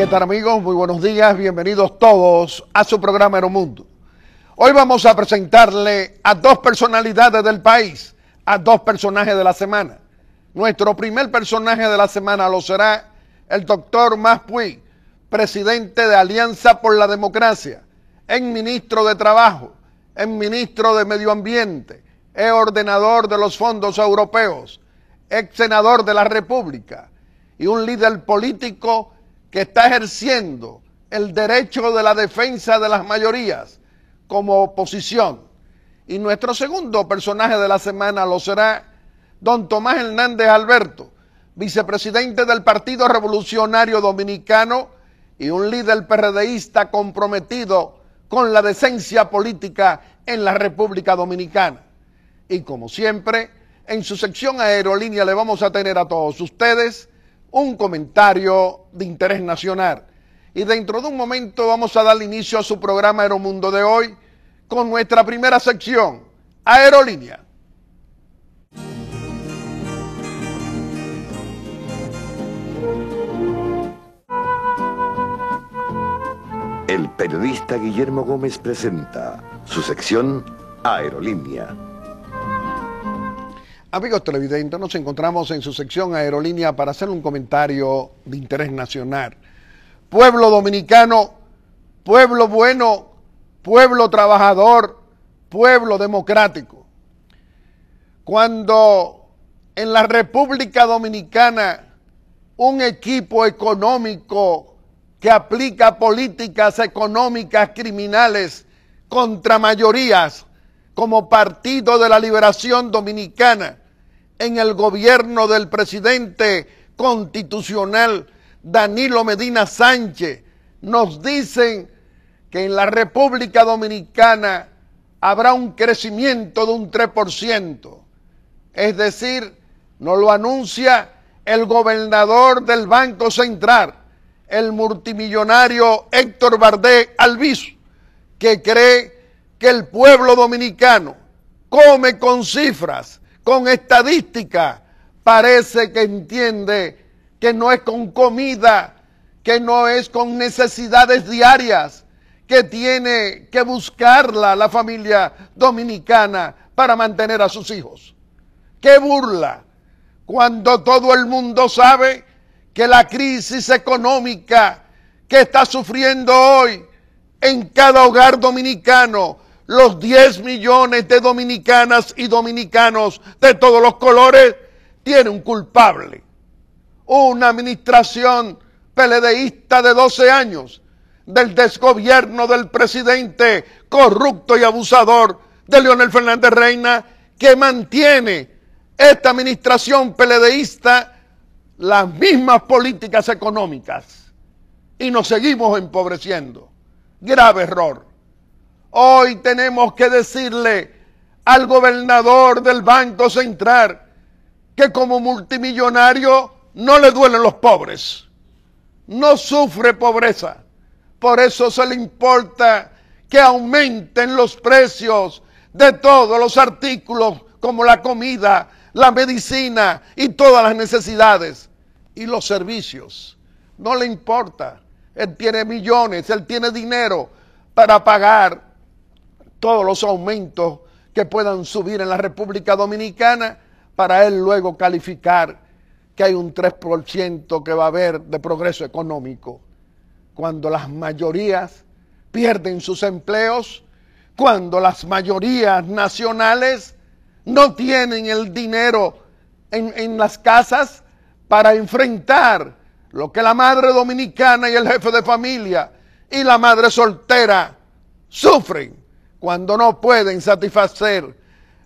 ¿Qué tal amigos? Muy buenos días, bienvenidos todos a su programa Mundo Hoy vamos a presentarle a dos personalidades del país, a dos personajes de la semana. Nuestro primer personaje de la semana lo será el doctor Maspuy, presidente de Alianza por la Democracia, ex ministro de Trabajo, ex ministro de Medio Ambiente, ex ordenador de los fondos europeos, ex senador de la República y un líder político que está ejerciendo el derecho de la defensa de las mayorías como oposición. Y nuestro segundo personaje de la semana lo será don Tomás Hernández Alberto, vicepresidente del Partido Revolucionario Dominicano y un líder PRDista comprometido con la decencia política en la República Dominicana. Y como siempre, en su sección aerolínea le vamos a tener a todos ustedes un comentario de interés nacional. Y dentro de un momento vamos a dar inicio a su programa Aeromundo de hoy con nuestra primera sección, Aerolínea. El periodista Guillermo Gómez presenta su sección Aerolínea Amigos televidentes, nos encontramos en su sección Aerolínea para hacer un comentario de interés nacional. Pueblo dominicano, pueblo bueno, pueblo trabajador, pueblo democrático. Cuando en la República Dominicana un equipo económico que aplica políticas económicas criminales contra mayorías como Partido de la Liberación Dominicana, en el gobierno del presidente constitucional Danilo Medina Sánchez, nos dicen que en la República Dominicana habrá un crecimiento de un 3%. Es decir, nos lo anuncia el gobernador del Banco Central, el multimillonario Héctor Bardé Albizu, que cree que el pueblo dominicano come con cifras con estadística, parece que entiende que no es con comida, que no es con necesidades diarias, que tiene que buscarla la familia dominicana para mantener a sus hijos. ¡Qué burla! Cuando todo el mundo sabe que la crisis económica que está sufriendo hoy en cada hogar dominicano los 10 millones de dominicanas y dominicanos de todos los colores, tienen un culpable. Una administración peledeísta de 12 años, del desgobierno del presidente corrupto y abusador de Leonel Fernández Reina, que mantiene esta administración peledeísta las mismas políticas económicas y nos seguimos empobreciendo. Grave error. Hoy tenemos que decirle al gobernador del Banco Central que como multimillonario no le duelen los pobres, no sufre pobreza. Por eso se le importa que aumenten los precios de todos los artículos como la comida, la medicina y todas las necesidades y los servicios. No le importa. Él tiene millones, él tiene dinero para pagar todos los aumentos que puedan subir en la República Dominicana para él luego calificar que hay un 3% que va a haber de progreso económico. Cuando las mayorías pierden sus empleos, cuando las mayorías nacionales no tienen el dinero en, en las casas para enfrentar lo que la madre dominicana y el jefe de familia y la madre soltera sufren cuando no pueden satisfacer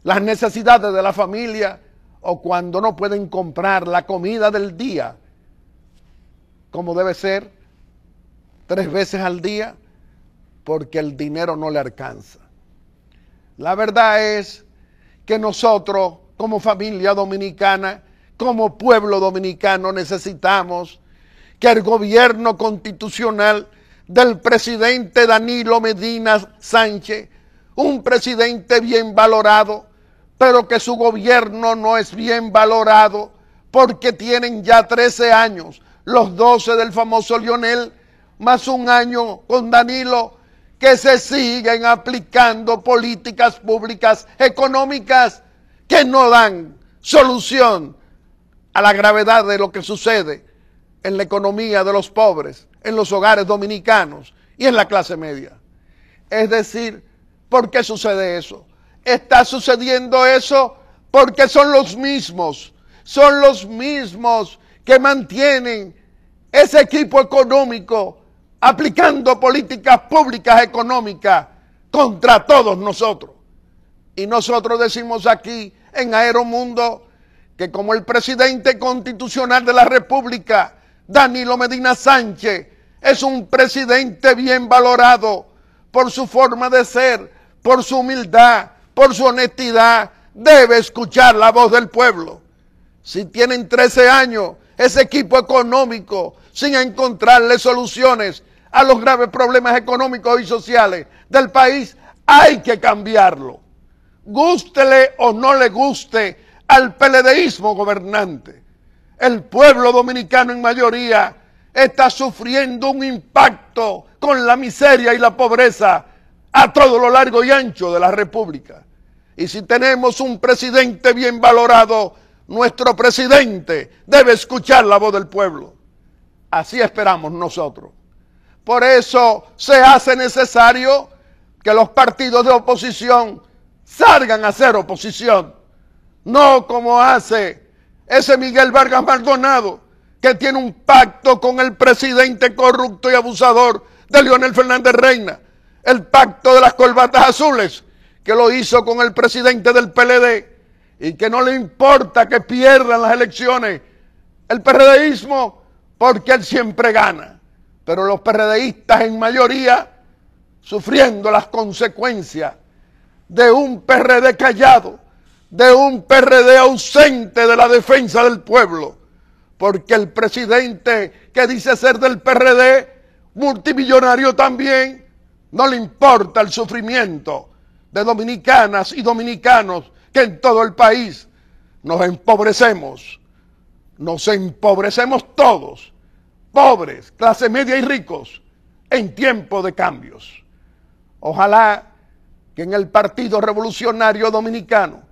las necesidades de la familia o cuando no pueden comprar la comida del día, como debe ser, tres veces al día, porque el dinero no le alcanza. La verdad es que nosotros, como familia dominicana, como pueblo dominicano, necesitamos que el gobierno constitucional del presidente Danilo Medina Sánchez un presidente bien valorado, pero que su gobierno no es bien valorado porque tienen ya 13 años, los 12 del famoso Lionel, más un año con Danilo, que se siguen aplicando políticas públicas económicas que no dan solución a la gravedad de lo que sucede en la economía de los pobres, en los hogares dominicanos y en la clase media. Es decir, ¿Por qué sucede eso? Está sucediendo eso porque son los mismos, son los mismos que mantienen ese equipo económico aplicando políticas públicas económicas contra todos nosotros. Y nosotros decimos aquí en Aeromundo que como el presidente constitucional de la República, Danilo Medina Sánchez, es un presidente bien valorado, por su forma de ser, por su humildad, por su honestidad, debe escuchar la voz del pueblo. Si tienen 13 años, ese equipo económico, sin encontrarle soluciones a los graves problemas económicos y sociales del país, hay que cambiarlo. Gústele o no le guste al peledeísmo gobernante. El pueblo dominicano en mayoría está sufriendo un impacto con la miseria y la pobreza a todo lo largo y ancho de la República. Y si tenemos un presidente bien valorado, nuestro presidente debe escuchar la voz del pueblo. Así esperamos nosotros. Por eso se hace necesario que los partidos de oposición salgan a hacer oposición. No como hace ese Miguel Vargas Maldonado, que tiene un pacto con el presidente corrupto y abusador de Leonel Fernández Reina, el pacto de las corbatas azules que lo hizo con el presidente del PLD y que no le importa que pierdan las elecciones, el PRDismo, porque él siempre gana. Pero los PRDistas en mayoría sufriendo las consecuencias de un PRD callado, de un PRD ausente de la defensa del pueblo, porque el presidente que dice ser del PRD multimillonario también, no le importa el sufrimiento de dominicanas y dominicanos que en todo el país nos empobrecemos, nos empobrecemos todos, pobres, clase media y ricos, en tiempo de cambios. Ojalá que en el Partido Revolucionario Dominicano,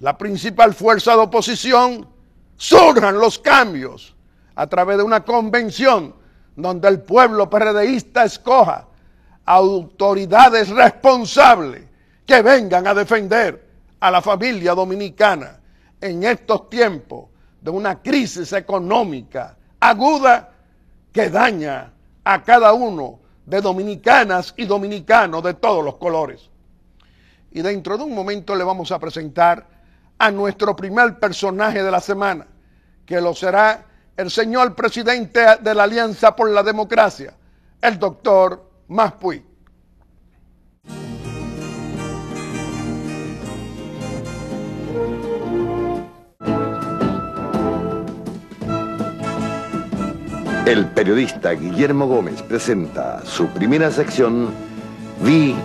la principal fuerza de oposición, surjan los cambios a través de una convención donde el pueblo perredeísta escoja autoridades responsables que vengan a defender a la familia dominicana en estos tiempos de una crisis económica aguda que daña a cada uno de dominicanas y dominicanos de todos los colores. Y dentro de un momento le vamos a presentar a nuestro primer personaje de la semana, que lo será el señor presidente de la Alianza por la Democracia, el doctor Maspuy. El periodista Guillermo Gómez presenta su primera sección VIP.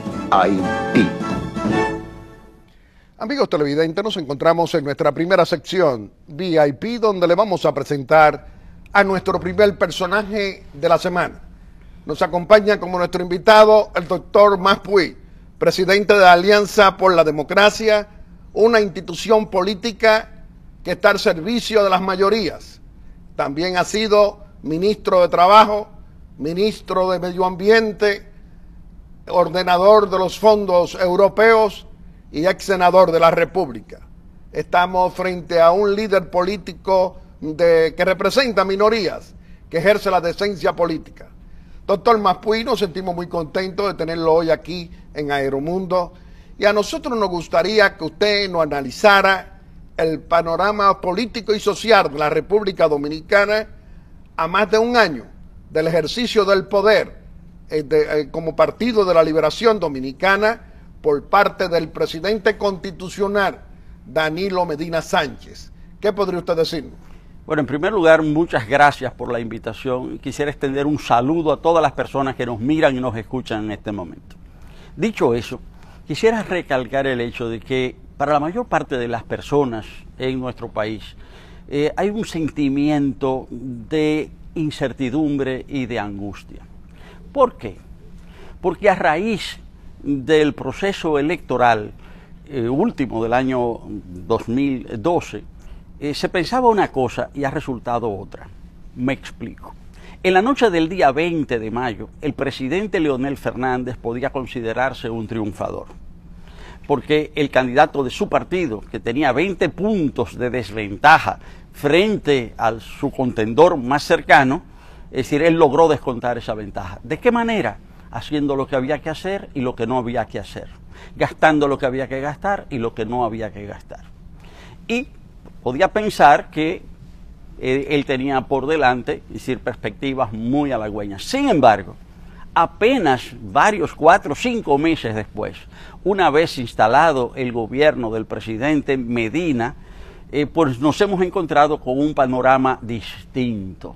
Amigos televidentes, nos encontramos en nuestra primera sección VIP donde le vamos a presentar a nuestro primer personaje de la semana. Nos acompaña como nuestro invitado el doctor Maspuy, presidente de la Alianza por la Democracia, una institución política que está al servicio de las mayorías. También ha sido ministro de Trabajo, ministro de Medio Ambiente, ordenador de los fondos europeos y ex senador de la República. Estamos frente a un líder político de, que representa minorías, que ejerce la decencia política. Doctor Maspuy, nos sentimos muy contentos de tenerlo hoy aquí en Aeromundo y a nosotros nos gustaría que usted nos analizara el panorama político y social de la República Dominicana a más de un año del ejercicio del poder eh, eh, como Partido de la Liberación Dominicana por parte del presidente constitucional Danilo Medina Sánchez. ¿Qué podría usted decir? Bueno, en primer lugar, muchas gracias por la invitación y quisiera extender un saludo a todas las personas que nos miran y nos escuchan en este momento. Dicho eso, quisiera recalcar el hecho de que para la mayor parte de las personas en nuestro país eh, hay un sentimiento de incertidumbre y de angustia. ¿Por qué? Porque a raíz del proceso electoral eh, último del año 2012, eh, se pensaba una cosa y ha resultado otra. Me explico. En la noche del día 20 de mayo, el presidente Leonel Fernández podía considerarse un triunfador, porque el candidato de su partido, que tenía 20 puntos de desventaja frente a su contendor más cercano, es decir, él logró descontar esa ventaja. ¿De qué manera? haciendo lo que había que hacer y lo que no había que hacer, gastando lo que había que gastar y lo que no había que gastar. Y podía pensar que eh, él tenía por delante, decir, perspectivas muy halagüeñas. Sin embargo, apenas varios, cuatro, cinco meses después, una vez instalado el gobierno del presidente Medina, eh, pues nos hemos encontrado con un panorama distinto.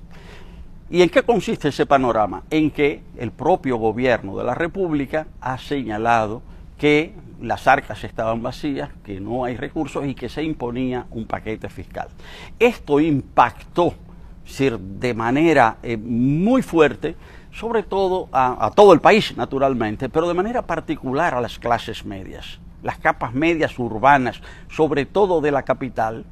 ¿Y en qué consiste ese panorama? En que el propio gobierno de la República ha señalado que las arcas estaban vacías, que no hay recursos y que se imponía un paquete fiscal. Esto impactó de manera eh, muy fuerte, sobre todo a todo el país, naturalmente, pero de manera particular a las clases medias, las capas medias urbanas, sobre todo de la capital,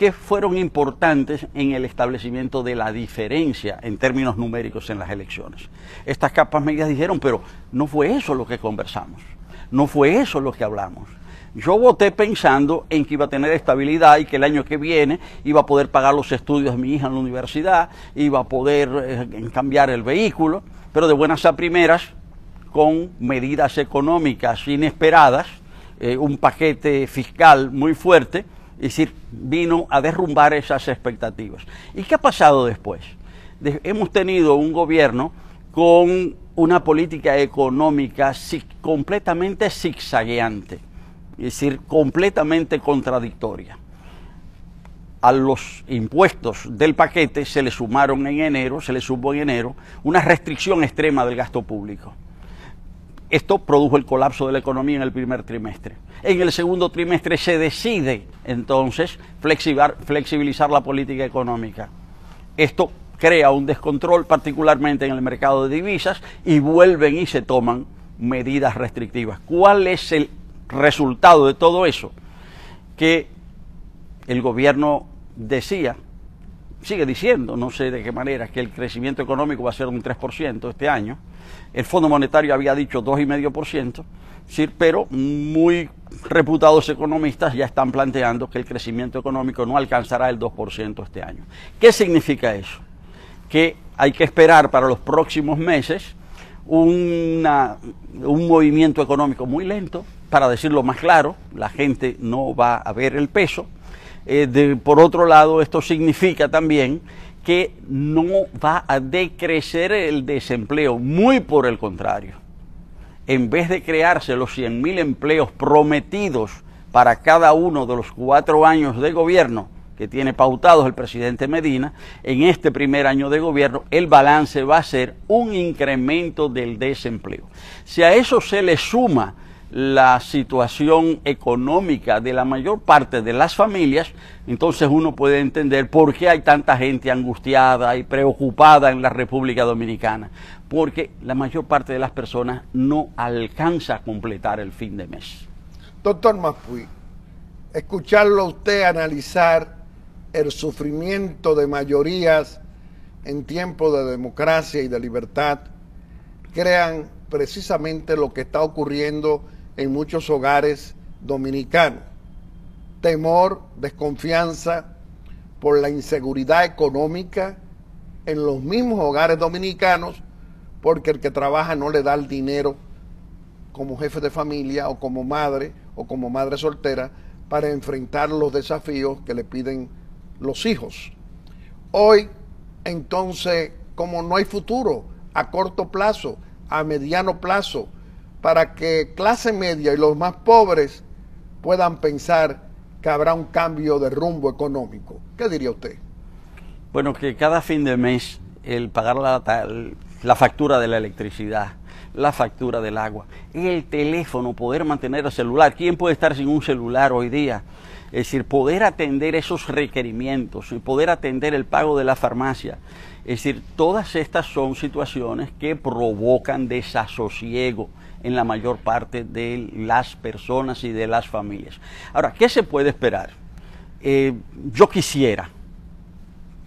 que fueron importantes en el establecimiento de la diferencia en términos numéricos en las elecciones. Estas capas medias dijeron, pero no fue eso lo que conversamos, no fue eso lo que hablamos. Yo voté pensando en que iba a tener estabilidad y que el año que viene iba a poder pagar los estudios de mi hija en la universidad, iba a poder eh, cambiar el vehículo, pero de buenas a primeras, con medidas económicas inesperadas, eh, un paquete fiscal muy fuerte, es decir, vino a derrumbar esas expectativas. ¿Y qué ha pasado después? hemos tenido un gobierno con una política económica completamente zigzagueante, es decir, completamente contradictoria. A los impuestos del paquete se le sumaron en enero, se le sumó en enero, una restricción extrema del gasto público. Esto produjo el colapso de la economía en el primer trimestre. En el segundo trimestre se decide entonces flexibilizar la política económica. Esto crea un descontrol particularmente en el mercado de divisas y vuelven y se toman medidas restrictivas. ¿Cuál es el resultado de todo eso? Que el gobierno decía sigue diciendo, no sé de qué manera, que el crecimiento económico va a ser un 3% este año. El Fondo Monetario había dicho 2,5%, pero muy reputados economistas ya están planteando que el crecimiento económico no alcanzará el 2% este año. ¿Qué significa eso? Que hay que esperar para los próximos meses un movimiento económico muy lento, para decirlo más claro, la gente no va a ver el peso, eh, por otro lado, esto significa también que no va a decrecer el desempleo, muy por el contrario. En vez de crearse los 100.000 empleos prometidos para cada uno de los cuatro años de gobierno que tiene pautados el presidente Medina, en este primer año de gobierno el balance va a ser un incremento del desempleo. Si a eso se le suma la situación económica de la mayor parte de las familias, entonces uno puede entender por qué hay tanta gente angustiada y preocupada en la República Dominicana, porque la mayor parte de las personas no alcanza a completar el fin de mes. Doctor Mapuy, escucharlo usted analizar el sufrimiento de mayorías en tiempos de democracia y de libertad crean precisamente lo que está ocurriendo en muchos hogares dominicanos. Temor, desconfianza por la inseguridad económica en los mismos hogares dominicanos porque el que trabaja no le da el dinero como jefe de familia o como madre o como madre soltera para enfrentar los desafíos que le piden los hijos. Hoy, entonces, como no hay futuro a corto plazo, a mediano plazo, para que clase media y los más pobres puedan pensar que habrá un cambio de rumbo económico. ¿Qué diría usted? Bueno, que cada fin de mes el pagar la, factura de la electricidad, la factura del agua, el teléfono, poder mantener el celular. ¿Quién puede estar sin un celular hoy día? Es decir, poder atender esos requerimientos y poder atender el pago de la farmacia. Es decir, todas estas son situaciones que provocan desasosiego en la mayor parte de las personas y de las familias. Ahora, ¿qué se puede esperar? Eh, yo quisiera,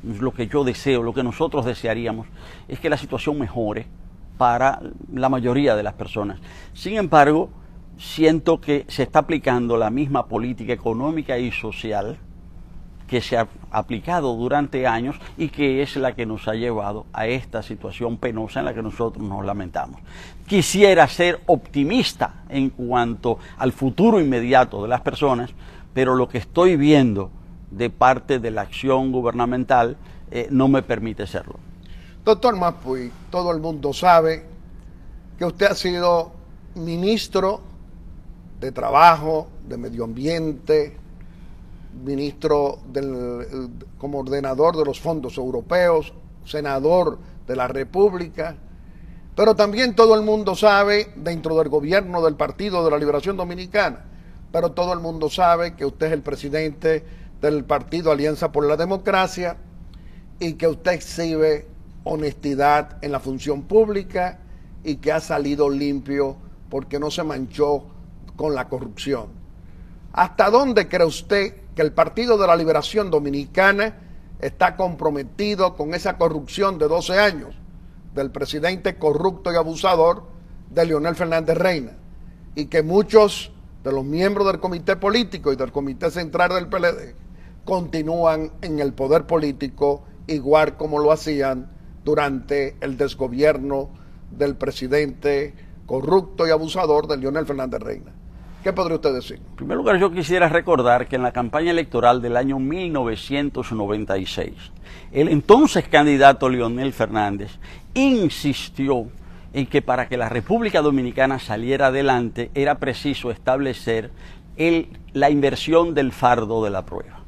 lo que yo deseo, lo que nosotros desearíamos, es que la situación mejore para la mayoría de las personas. Sin embargo, siento que se está aplicando la misma política económica y social que se ha aplicado durante años y que es la que nos ha llevado a esta situación penosa en la que nosotros nos lamentamos. Quisiera ser optimista en cuanto al futuro inmediato de las personas, pero lo que estoy viendo de parte de la acción gubernamental eh, no me permite serlo. Doctor Mapuy, todo el mundo sabe que usted ha sido ministro de Trabajo, de Medio Ambiente, ministro del, como ordenador de los fondos europeos, senador de la República, pero también todo el mundo sabe, dentro del gobierno del Partido de la Liberación Dominicana, pero todo el mundo sabe que usted es el presidente del Partido Alianza por la Democracia y que usted exhibe honestidad en la función pública y que ha salido limpio porque no se manchó con la corrupción. ¿Hasta dónde cree usted que el Partido de la Liberación Dominicana está comprometido con esa corrupción de 12 años del presidente corrupto y abusador de Leonel Fernández Reina y que muchos de los miembros del comité político y del comité central del PLD continúan en el poder político igual como lo hacían durante el desgobierno del presidente corrupto y abusador de Leonel Fernández Reina. ¿Qué podría usted decir? En primer lugar, yo quisiera recordar que en la campaña electoral del año 1996, el entonces candidato Leonel Fernández insistió en que para que la República Dominicana saliera adelante era preciso establecer la inversión del fardo de la prueba.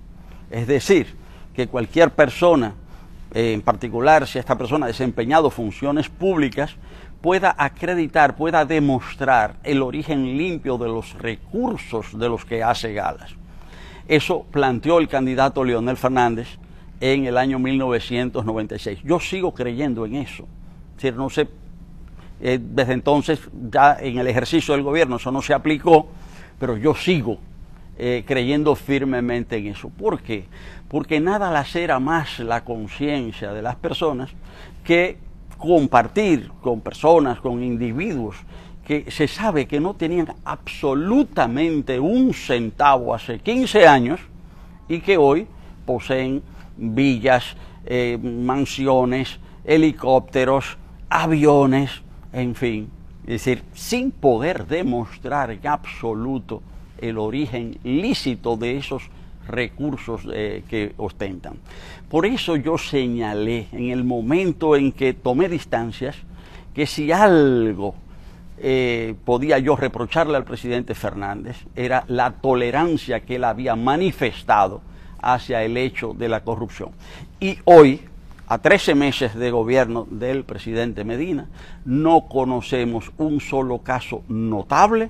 Es decir, que cualquier persona, eh, en particular si esta persona ha desempeñado funciones públicas, pueda acreditar, pueda demostrar el origen limpio de los recursos de los que hace galas. Eso planteó el candidato Leonel Fernández en el año 1996. Yo sigo creyendo en eso. no sé, eh, desde entonces ya en el ejercicio del gobierno eso no se aplicó, pero yo sigo eh, creyendo firmemente en eso. ¿Por qué? Porque nada lacera más la conciencia de las personas que compartir con personas, con individuos que se sabe que no tenían absolutamente un centavo hace 15 años y que hoy poseen villas, eh, mansiones, helicópteros, aviones, en fin. Es decir, sin poder demostrar en absoluto el origen lícito de esos recursos eh, que ostentan. Por eso yo señalé en el momento en que tomé distancias que si algo eh, podía yo reprocharle al presidente Fernández era la tolerancia que él había manifestado hacia el hecho de la corrupción. Y hoy, a 13 meses de gobierno del presidente Medina, no conocemos un solo caso notable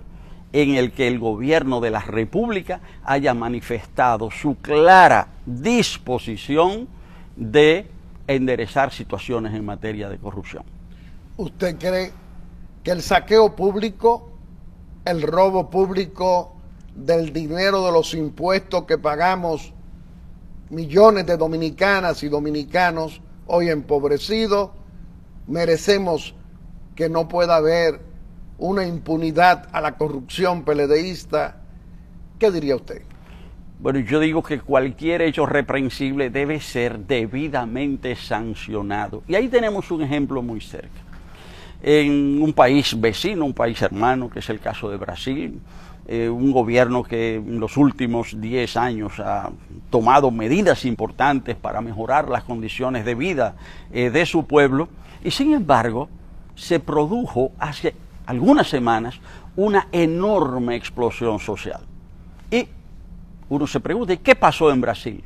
en el que el gobierno de la República haya manifestado su clara disposición de enderezar situaciones en materia de corrupción. ¿Usted cree que el saqueo público, el robo público del dinero de los impuestos que pagamos millones de dominicanas y dominicanos hoy empobrecidos, merecemos que no pueda haber una impunidad a la corrupción peledeísta, ¿qué diría usted? Bueno, yo digo que cualquier hecho reprensible debe ser debidamente sancionado. Y ahí tenemos un ejemplo muy cerca. En un país vecino, un país hermano, que es el caso de Brasil, eh, un gobierno que en los últimos 10 años ha tomado medidas importantes para mejorar las condiciones de vida eh, de su pueblo, y sin embargo se produjo hace algunas semanas, una enorme explosión social. Y uno se pregunta, qué pasó en Brasil?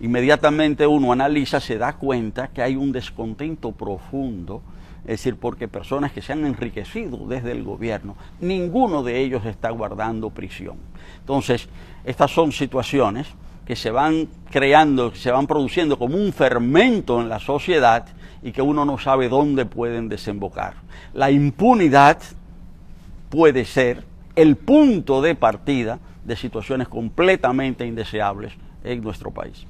Inmediatamente uno analiza, se da cuenta que hay un descontento profundo, es decir, porque personas que se han enriquecido desde el gobierno, ninguno de ellos está guardando prisión. Entonces, estas son situaciones que se van creando, que se van produciendo como un fermento en la sociedad y que uno no sabe dónde pueden desembocar. La impunidad puede ser el punto de partida de situaciones completamente indeseables en nuestro país.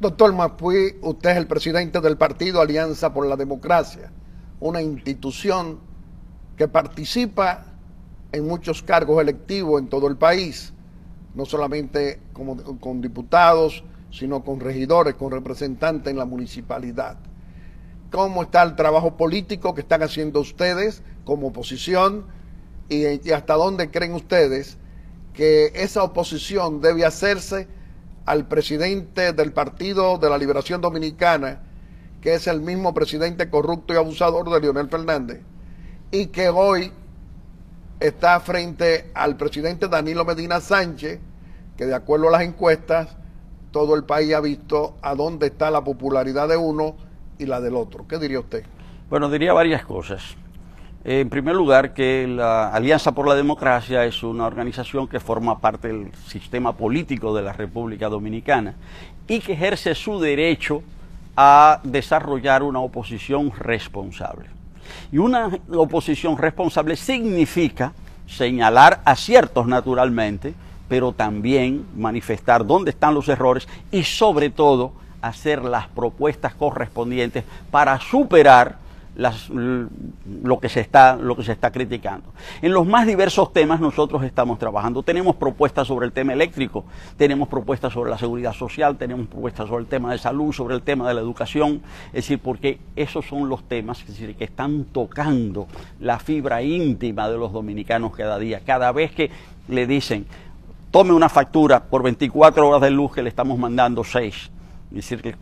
Doctor Mapuy, usted es el presidente del partido Alianza por la Democracia, una institución que participa en muchos cargos electivos en todo el país, no solamente como, con diputados, sino con regidores, con representantes en la municipalidad cómo está el trabajo político que están haciendo ustedes como oposición y, hasta dónde creen ustedes que esa oposición debe hacerse al presidente del Partido de la Liberación Dominicana, que es el mismo presidente corrupto y abusador de Leonel Fernández, y que hoy está frente al presidente Danilo Medina Sánchez, que de acuerdo a las encuestas, todo el país ha visto a dónde está la popularidad de uno y la del otro. ¿Qué diría usted? Bueno, diría varias cosas. En primer lugar, que la Alianza por la Democracia es una organización que forma parte del sistema político de la República Dominicana y que ejerce su derecho a desarrollar una oposición responsable. Y una oposición responsable significa señalar aciertos naturalmente, pero también manifestar dónde están los errores y sobre todo hacer las propuestas correspondientes para superar lo, que se está, lo que se está criticando. En los más diversos temas nosotros estamos trabajando. Tenemos propuestas sobre el tema eléctrico, tenemos propuestas sobre la seguridad social, tenemos propuestas sobre el tema de salud, sobre el tema de la educación, es decir, porque esos son los temas que están tocando la fibra íntima de los dominicanos cada día. Cada vez que le dicen, tome una factura por 24 horas de luz que le estamos mandando 6 es decir, que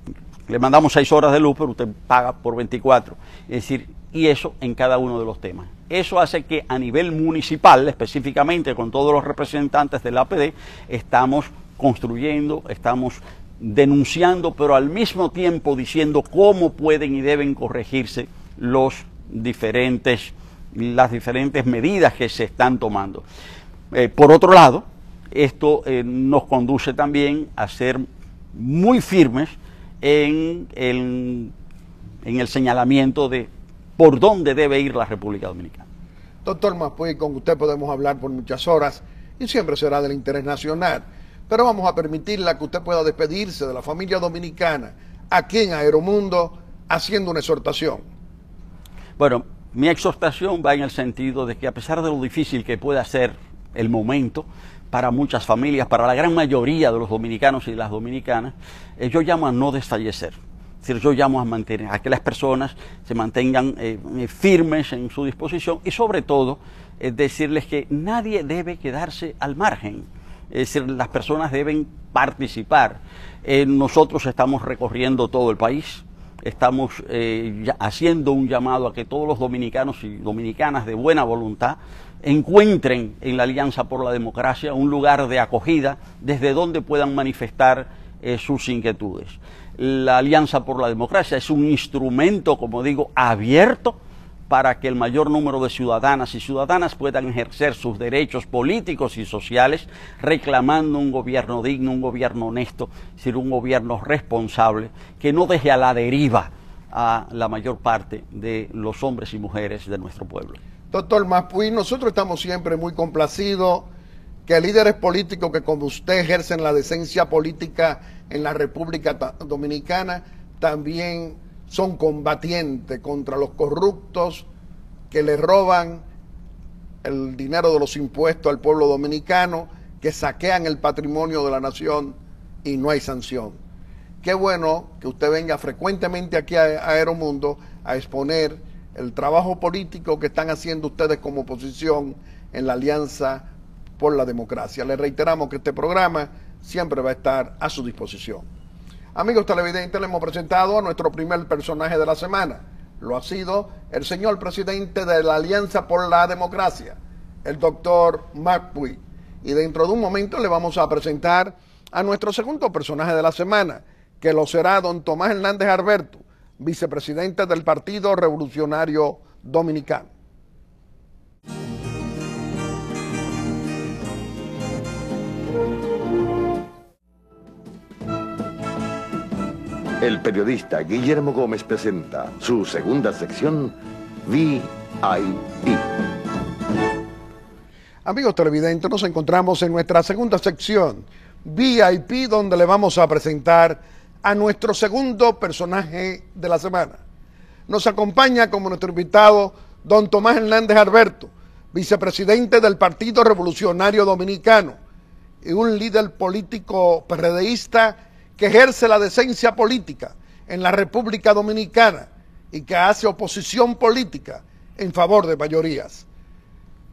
le mandamos seis horas de luz, pero usted paga por 24. Es decir, y eso en cada uno de los temas. Eso hace que a nivel municipal, específicamente con todos los representantes del APD, estamos construyendo, estamos denunciando, pero al mismo tiempo diciendo cómo pueden y deben corregirse los diferentes, las diferentes medidas que se están tomando. Eh, por otro lado, esto eh, nos conduce también a ser muy firmes en el, señalamiento de por dónde debe ir la República Dominicana. Doctor Mapuy, con usted podemos hablar por muchas horas y siempre será del interés nacional, pero vamos a permitirle que usted pueda despedirse de la familia dominicana aquí en Aeromundo haciendo una exhortación. Bueno, mi exhortación va en el sentido de que a pesar de lo difícil que pueda ser el momento, para muchas familias, para la gran mayoría de los dominicanos y las dominicanas, eh, yo llamo a no desfallecer. Es decir, yo llamo a mantener a que las personas se mantengan eh, eh, firmes en su disposición y sobre todo decirles que nadie debe quedarse al margen. Es decir, las personas deben participar. nosotros estamos recorriendo todo el país, estamos haciendo un llamado a que todos los dominicanos y dominicanas de buena voluntad encuentren en la Alianza por la Democracia un lugar de acogida desde donde puedan manifestar eh, sus inquietudes. La Alianza por la Democracia es un instrumento, como digo, abierto para que el mayor número de ciudadanas y ciudadanas puedan ejercer sus derechos políticos y sociales, reclamando un gobierno digno, un gobierno honesto, sino un gobierno responsable, que no deje a la deriva a la mayor parte de los hombres y mujeres de nuestro pueblo. Doctor Maspuy, nosotros estamos siempre muy complacidos que líderes políticos que como usted ejercen la decencia política en la República Dominicana también son combatientes contra los corruptos que le roban el dinero de los impuestos al pueblo dominicano, que saquean el patrimonio de la nación y no hay sanción. Qué bueno que usted venga frecuentemente aquí a Aeromundo a exponer el trabajo político que están haciendo ustedes como oposición en la Alianza por la Democracia. Les reiteramos que este programa siempre va a estar a su disposición. Amigos televidentes, le hemos presentado a nuestro primer personaje de la semana. Lo ha sido el señor presidente de la Alianza por la Democracia, el doctor Mark Y dentro de un momento le vamos a presentar a nuestro segundo personaje de la semana, que lo será don Tomás Hernández Alberto, vicepresidente del Partido Revolucionario Dominicano. El periodista Guillermo Gómez presenta su segunda sección, VIP. Amigos televidentes, nos encontramos en nuestra segunda sección, VIP, donde le vamos a presentar a nuestro segundo personaje de la semana. Nos acompaña como nuestro invitado don Tomás Hernández Alberto, vicepresidente del Partido Revolucionario Dominicano y un líder político perredeísta que ejerce la decencia política en la República Dominicana y que hace oposición política en favor de mayorías.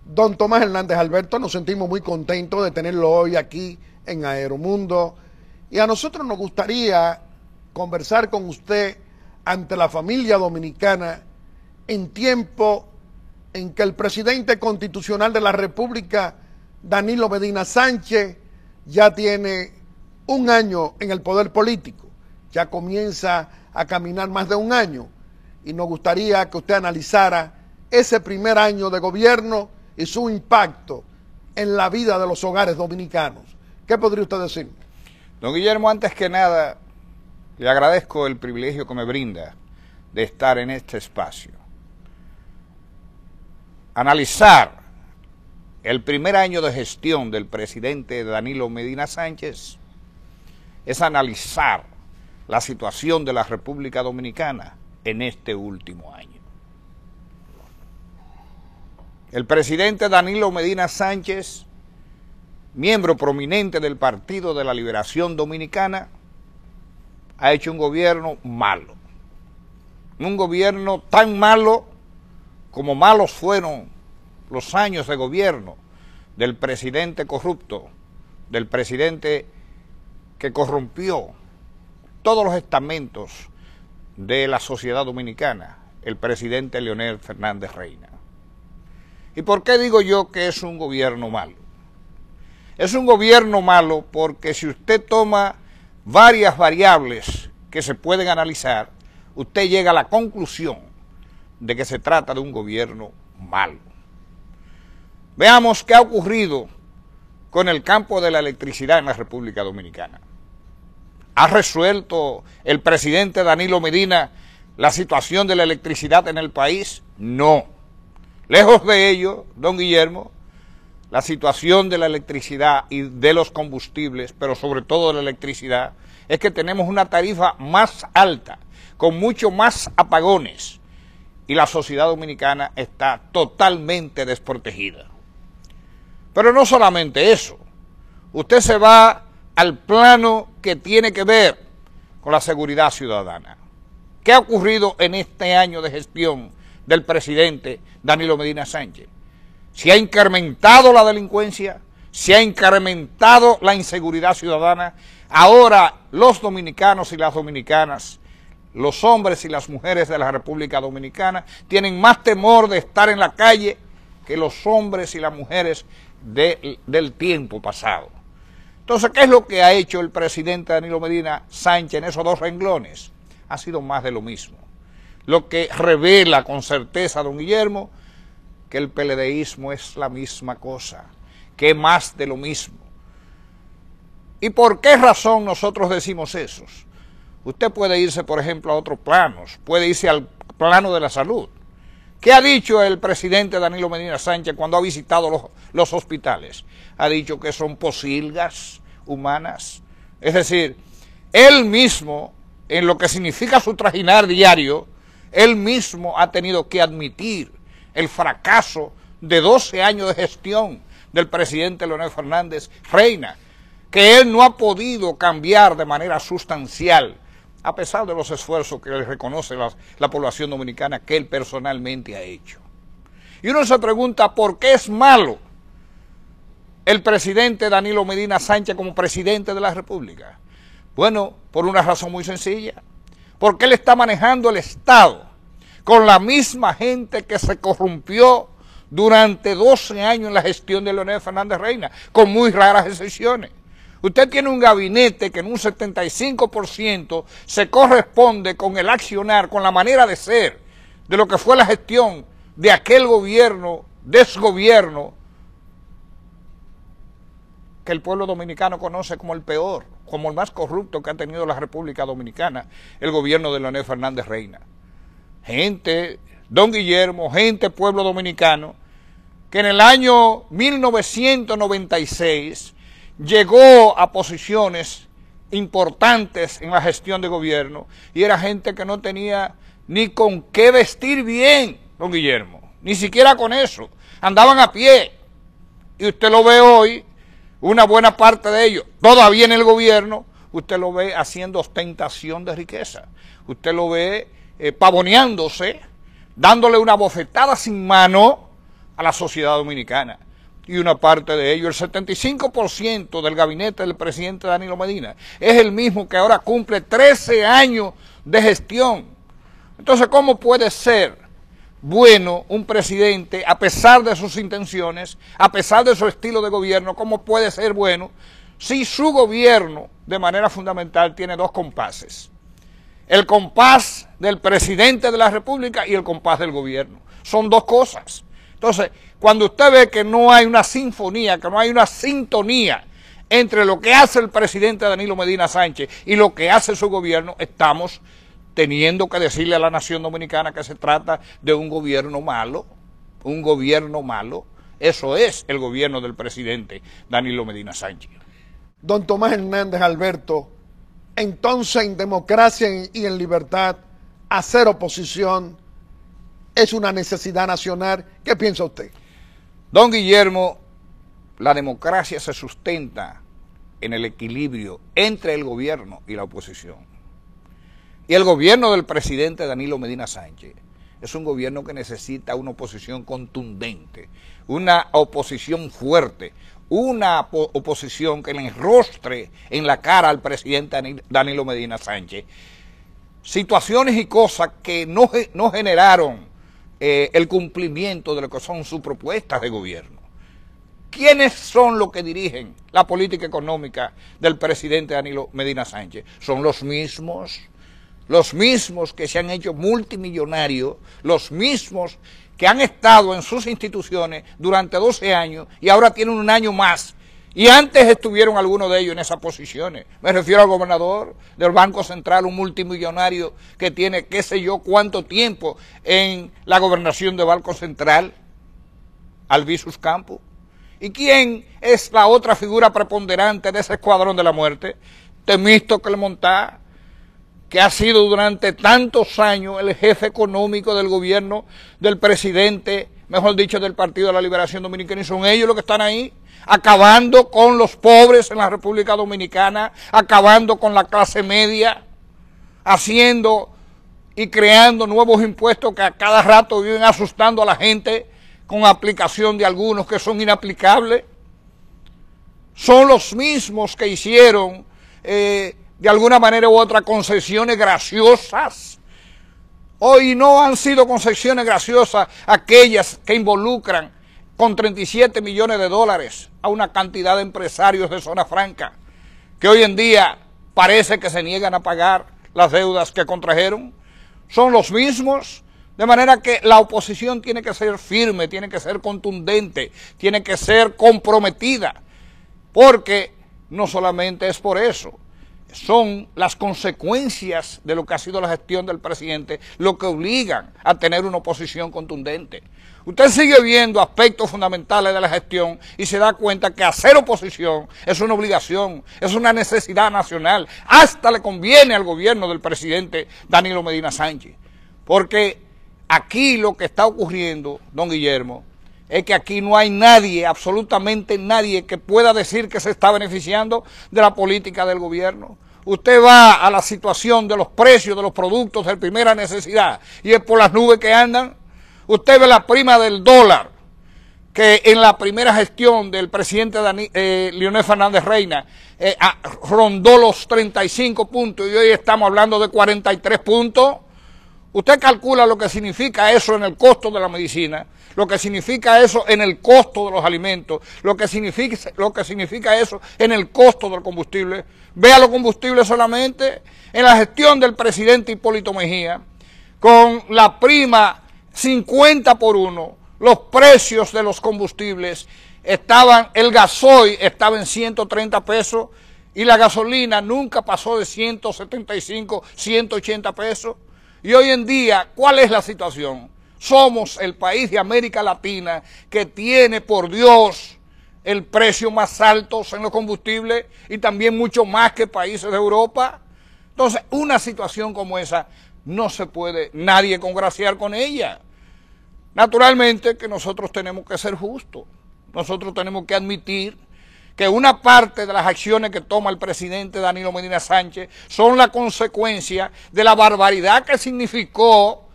Don Tomás Hernández Alberto, nos sentimos muy contentos de tenerlo hoy aquí en Aeromundo y a nosotros nos gustaría conversar con usted ante la familia dominicana en tiempo en que el presidente constitucional de la República, Danilo Medina Sánchez, ya tiene un año en el poder político, ya comienza a caminar más de un año. Y nos gustaría que usted analizara ese primer año de gobierno y su impacto en la vida de los hogares dominicanos. ¿Qué podría usted decirme? Don Guillermo, antes que nada, le agradezco el privilegio que me brinda de estar en este espacio. Analizar el primer año de gestión del presidente Danilo Medina Sánchez es analizar la situación de la República Dominicana en este último año. El presidente Danilo Medina Sánchez miembro prominente del Partido de la Liberación Dominicana, ha hecho un gobierno malo. Un gobierno tan malo como malos fueron los años de gobierno del presidente corrupto, del presidente que corrompió todos los estamentos de la sociedad dominicana, el presidente Leonel Fernández Reina. ¿Y por qué digo yo que es un gobierno malo? Es un gobierno malo porque si usted toma varias variables que se pueden analizar, usted llega a la conclusión de que se trata de un gobierno malo. Veamos qué ha ocurrido con el campo de la electricidad en la República Dominicana. ¿Ha resuelto el presidente Danilo Medina la situación de la electricidad en el país? No. Lejos de ello, don Guillermo, la situación de la electricidad y de los combustibles, pero sobre todo de la electricidad, es que tenemos una tarifa más alta, con mucho más apagones, y la sociedad dominicana está totalmente desprotegida. Pero no solamente eso, usted se va al plano que tiene que ver con la seguridad ciudadana. ¿Qué ha ocurrido en este año de gestión del presidente Danilo Medina Sánchez? se ha incrementado la delincuencia, se ha incrementado la inseguridad ciudadana. Ahora los dominicanos y las dominicanas, los hombres y las mujeres de la República Dominicana tienen más temor de estar en la calle que los hombres y las mujeres del tiempo pasado. Entonces, ¿qué es lo que ha hecho el presidente Danilo Medina Sánchez en esos dos renglones? Ha sido más de lo mismo. Lo que revela con certeza, don Guillermo, que el peledeísmo es la misma cosa, que más de lo mismo. ¿Y por qué razón nosotros decimos eso? Usted puede irse, por ejemplo, a otros planos, puede irse al plano de la salud. ¿Qué ha dicho el presidente Danilo Medina Sánchez cuando ha visitado los, los hospitales? Ha dicho que son posilgas humanas. Es decir, él mismo, en lo que significa su trajinar diario, él mismo ha tenido que admitir el fracaso de 12 años de gestión del presidente Leonel Fernández Reina, que él no ha podido cambiar de manera sustancial, a pesar de los esfuerzos que le reconoce la, población dominicana que él personalmente ha hecho. Y uno se pregunta por qué es malo el presidente Danilo Medina Sánchez como presidente de la República. Bueno, por una razón muy sencilla, porque él está manejando el Estado con la misma gente que se corrompió durante 12 años en la gestión de Leonel Fernández Reina, con muy raras excepciones. Usted tiene un gabinete que en un 75% se corresponde con el accionar, con la manera de ser, de lo que fue la gestión de aquel gobierno, desgobierno, que el pueblo dominicano conoce como el peor, como el más corrupto que ha tenido la República Dominicana, el gobierno de Leonel Fernández Reina gente, don Guillermo, gente, pueblo dominicano, que en el año 1996 llegó a posiciones importantes en la gestión de gobierno y era gente que no tenía ni con qué vestir bien, don Guillermo, ni siquiera con eso, andaban a pie. Y usted lo ve hoy, una buena parte de ellos, todavía en el gobierno, usted lo ve haciendo ostentación de riqueza, usted lo ve eh, pavoneándose, dándole una bofetada sin mano a la sociedad dominicana. Y una parte de ello, el 75% del gabinete del presidente Danilo Medina, es el mismo que ahora cumple 13 años de gestión. Entonces, ¿cómo puede ser bueno un presidente, a pesar de sus intenciones, a pesar de su estilo de gobierno, cómo puede ser bueno si su gobierno, de manera fundamental, tiene dos compases? El compás del presidente de la República y el compás del gobierno. Son dos cosas. Entonces, cuando usted ve que no hay una sinfonía, que no hay una sintonía entre lo que hace el presidente Danilo Medina Sánchez y lo que hace su gobierno, estamos teniendo que decirle a la nación dominicana que se trata de un gobierno malo, un gobierno malo. Eso es el gobierno del presidente Danilo Medina Sánchez. Don Tomás Hernández Alberto, entonces en democracia y en libertad hacer oposición es una necesidad nacional. ¿Qué piensa usted? Don Guillermo, la democracia se sustenta en el equilibrio entre el gobierno y la oposición. Y el gobierno del presidente Danilo Medina Sánchez es un gobierno que necesita una oposición contundente, una oposición fuerte, una oposición que le enrostre en la cara al presidente Danilo Medina Sánchez situaciones y cosas que no, no generaron eh, el cumplimiento de lo que son sus propuestas de gobierno. ¿Quiénes son los que dirigen la política económica del presidente Danilo Medina Sánchez? Son los mismos, los mismos que se han hecho multimillonarios, los mismos que han estado en sus instituciones durante 12 años y ahora tienen un año más y antes estuvieron algunos de ellos en esas posiciones. Me refiero al gobernador del Banco Central, un multimillonario que tiene qué sé yo cuánto tiempo en la gobernación del Banco Central, Alvisus Campos. ¿Y quién es la otra figura preponderante de ese escuadrón de la muerte? Temisto Clemontá, que ha sido durante tantos años el jefe económico del gobierno del presidente, mejor dicho, del Partido de la Liberación Dominicana, y son ellos los que están ahí acabando con los pobres en la República Dominicana, acabando con la clase media, haciendo y creando nuevos impuestos que a cada rato viven asustando a la gente con aplicación de algunos que son inaplicables. Son los mismos que hicieron eh, de alguna manera u otra concesiones graciosas. Hoy no han sido concesiones graciosas aquellas que involucran con 37 millones de dólares a una cantidad de empresarios de zona franca que hoy en día parece que se niegan a pagar las deudas que contrajeron. Son los mismos. De manera que la oposición tiene que ser firme, tiene que ser contundente, tiene que ser comprometida, porque no solamente es por eso, son las consecuencias de lo que ha sido la gestión del presidente lo que obligan a tener una oposición contundente. Usted sigue viendo aspectos fundamentales de la gestión y se da cuenta que hacer oposición es una obligación, es una necesidad nacional. Hasta le conviene al gobierno del presidente Danilo Medina Sánchez. Porque aquí lo que está ocurriendo, don Guillermo, es que aquí no hay nadie, absolutamente nadie, que pueda decir que se está beneficiando de la política del gobierno. Usted va a la situación de los precios de los productos de primera necesidad y es por las nubes que andan. Usted ve la prima del dólar, que en la primera gestión del presidente eh, Leonel Fernández Reina eh, ah, rondó los 35 puntos y hoy estamos hablando de 43 puntos. Usted calcula lo que significa eso en el costo de la medicina, lo que significa eso en el costo de los alimentos, lo que significa, eso en el costo del combustible. Vea los combustibles solamente en la gestión del presidente Hipólito Mejía, con la prima 50 por 1, los precios de los combustibles estaban, el gasoil estaba en 130 pesos y la gasolina nunca pasó de 175, 180 pesos. Y hoy en día, ¿cuál es la situación? Somos el país de América Latina que tiene, por Dios, el precio más alto en los combustibles y también mucho más que países de Europa. Entonces, una situación como esa no se puede nadie congraciar con ella. Naturalmente que nosotros tenemos que ser justos, nosotros tenemos que admitir que una parte de las acciones que toma el presidente Danilo Medina Sánchez son la consecuencia de la barbaridad que significó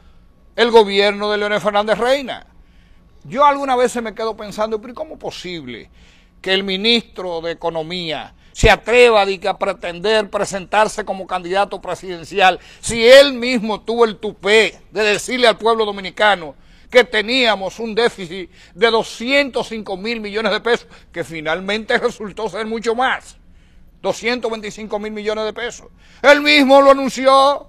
el gobierno de Leonel Fernández Reina. Yo alguna vez me quedo pensando, pero ¿cómo es posible que el ministro de Economía se atreva a pretender presentarse como candidato presidencial si él mismo tuvo el tupé de decirle al pueblo dominicano que teníamos un déficit de 205 mil millones de pesos, que finalmente resultó ser mucho más, 225 mil millones de pesos. Él mismo lo anunció,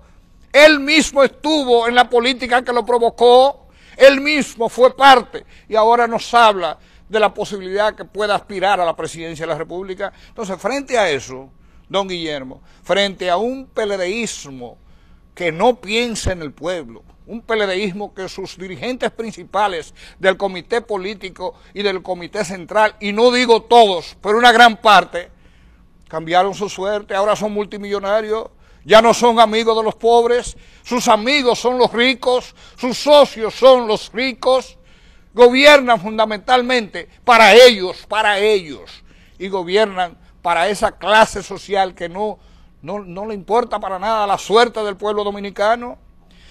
él mismo estuvo en la política que lo provocó, él mismo fue parte y ahora nos habla de la posibilidad que pueda aspirar a la presidencia de la República. Entonces, frente a eso, don Guillermo, frente a un peledeísmo que no piensa en el pueblo, un peledeísmo que sus dirigentes principales del comité político y del comité central, y no digo todos, pero una gran parte, cambiaron su suerte, ahora son multimillonarios, ya no son amigos de los pobres, sus amigos son los ricos, sus socios son los ricos, gobiernan fundamentalmente para ellos, para ellos, y gobiernan para esa clase social que no, no, no le importa para nada la suerte del pueblo dominicano.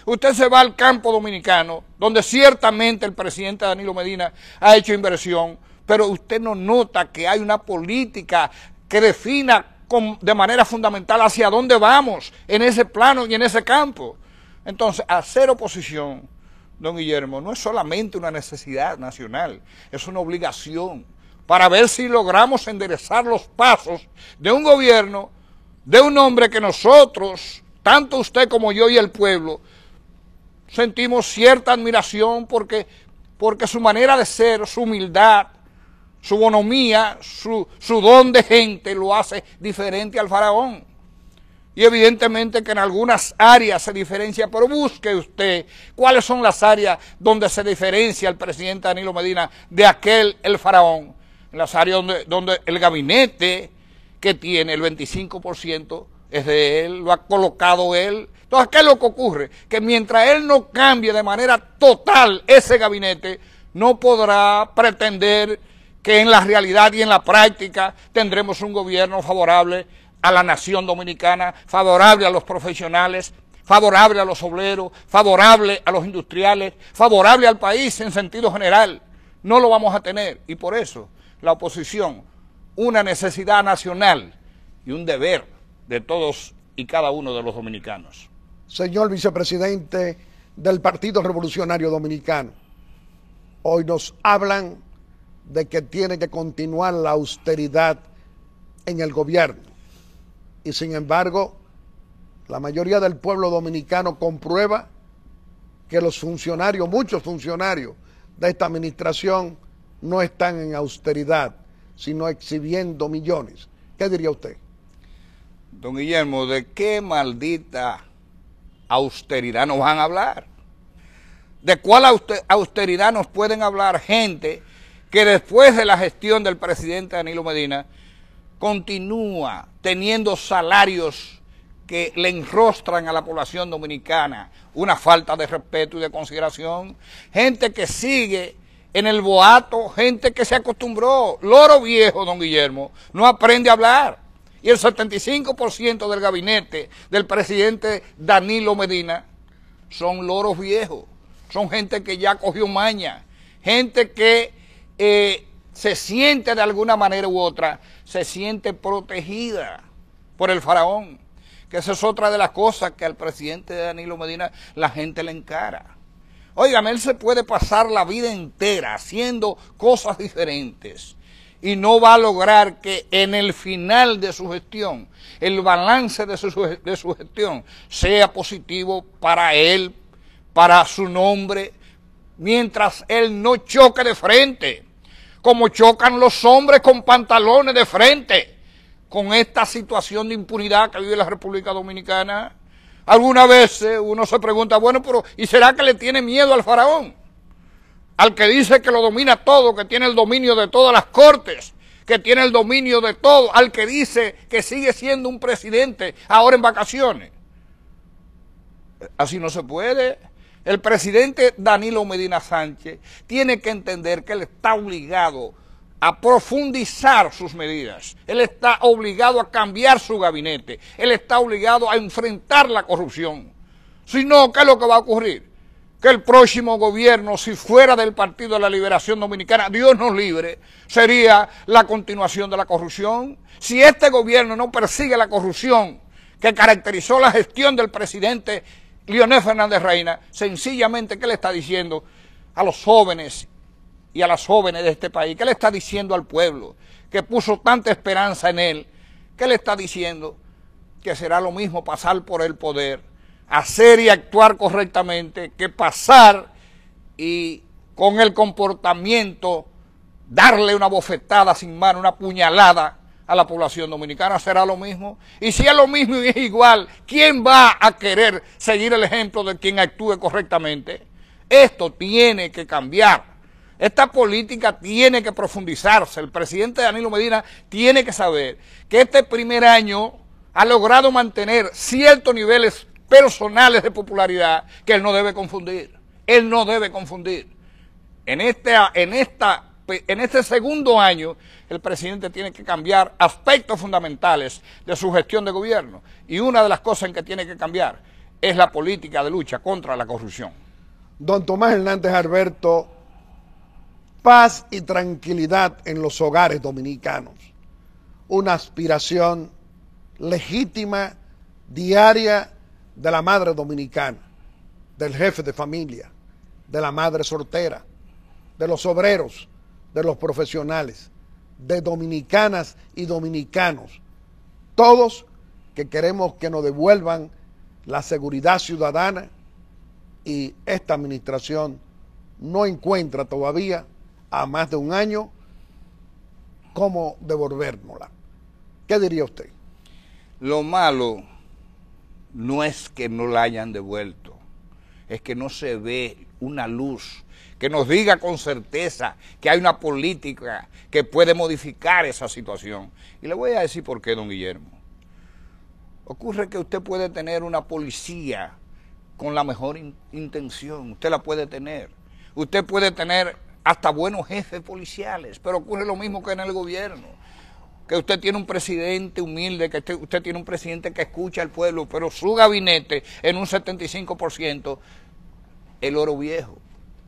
Usted se va al campo dominicano, donde ciertamente el presidente Danilo Medina ha hecho inversión, pero usted no nota que hay una política que defina de manera fundamental hacia dónde vamos en ese plano y en ese campo. Entonces, hacer oposición, don Guillermo, no es solamente una necesidad nacional, es una obligación para ver si logramos enderezar los pasos de un gobierno, de un hombre que nosotros, tanto usted como yo y el pueblo, sentimos cierta admiración porque, porque su manera de ser, su humildad, su bonomía, su, su don de gente lo hace diferente al faraón. Y evidentemente que en algunas áreas se diferencia, pero busque usted cuáles son las áreas donde se diferencia el presidente Danilo Medina de aquel, el faraón. En las áreas donde, donde el gabinete que tiene el 25% es de él, lo ha colocado él, entonces, ¿qué es lo que ocurre? Que mientras él no cambie de manera total ese gabinete, no podrá pretender que en la realidad y en la práctica tendremos un gobierno favorable a la nación dominicana, favorable a los profesionales, favorable a los obreros, favorable a los industriales, favorable al país en sentido general. No lo vamos a tener y por eso la oposición, una necesidad nacional y un deber de todos y cada uno de los dominicanos señor vicepresidente del Partido Revolucionario Dominicano. Hoy nos hablan de que tiene que continuar la austeridad en el gobierno. Y sin embargo, la mayoría del pueblo dominicano comprueba que los funcionarios, muchos funcionarios de esta administración, no están en austeridad, sino exhibiendo millones. ¿Qué diría usted? Don Guillermo, ¿de qué maldita austeridad nos van a hablar. ¿De cuál austeridad nos pueden hablar gente que después de la gestión del presidente Danilo Medina continúa teniendo salarios que le enrostran a la población dominicana una falta de respeto y de consideración? Gente que sigue en el boato, gente que se acostumbró. Loro viejo, don Guillermo, no aprende a hablar y el 75% del gabinete del presidente Danilo Medina son loros viejos, son gente que ya cogió maña, gente que eh, se siente de alguna manera u otra, se siente protegida por el faraón, que esa es otra de las cosas que al presidente Danilo Medina la gente le encara. Óigame, él se puede pasar la vida entera haciendo cosas diferentes y no va a lograr que en el final de su gestión, el balance de su, gestión sea positivo para él, para su nombre, mientras él no choque de frente, como chocan los hombres con pantalones de frente, con esta situación de impunidad que vive la República Dominicana. Alguna vez uno se pregunta, bueno, pero ¿y será que le tiene miedo al faraón? al que dice que lo domina todo, que tiene el dominio de todas las cortes, que tiene el dominio de todo, al que dice que sigue siendo un presidente ahora en vacaciones. Así no se puede. El presidente Danilo Medina Sánchez tiene que entender que él está obligado a profundizar sus medidas. Él está obligado a cambiar su gabinete. Él está obligado a enfrentar la corrupción. Si no, ¿qué es lo que va a ocurrir? que el próximo gobierno, si fuera del Partido de la Liberación Dominicana, Dios nos libre, sería la continuación de la corrupción. Si este gobierno no persigue la corrupción que caracterizó la gestión del presidente Leonel Fernández Reina, sencillamente, ¿qué le está diciendo a los jóvenes y a las jóvenes de este país? ¿Qué le está diciendo al pueblo que puso tanta esperanza en él? ¿Qué le está diciendo que será lo mismo pasar por el poder? hacer y actuar correctamente que pasar y con el comportamiento darle una bofetada sin mano, una puñalada a la población dominicana, será lo mismo. Y si es lo mismo y es igual, ¿quién va a querer seguir el ejemplo de quien actúe correctamente? Esto tiene que cambiar. Esta política tiene que profundizarse. El presidente Danilo Medina tiene que saber que este primer año ha logrado mantener ciertos niveles personales de popularidad que él no debe confundir. Él no debe confundir. En, este, en, esta, en este segundo año, el presidente tiene que cambiar aspectos fundamentales de su gestión de gobierno. Y una de las cosas en que tiene que cambiar es la política de lucha contra la corrupción. Don Tomás Hernández Alberto, paz y tranquilidad en los hogares dominicanos. Una aspiración legítima, diaria de la madre dominicana, del jefe de familia, de la madre soltera, de los obreros, de los profesionales, de dominicanas y dominicanos, todos que queremos que nos devuelvan la seguridad ciudadana y esta administración no encuentra todavía a más de un año cómo devolvérnosla. ¿Qué diría usted? Lo malo no es que no la hayan devuelto, es que no se ve una luz que nos diga con certeza que hay una política que puede modificar esa situación. Y le voy a decir por qué, don Guillermo. Ocurre que usted puede tener una policía con la mejor intención, usted la puede tener. Usted puede tener hasta buenos jefes policiales, pero ocurre lo mismo que en el gobierno que usted tiene un presidente humilde, que usted, tiene un presidente que escucha al pueblo, pero su gabinete en un 75% el oro viejo.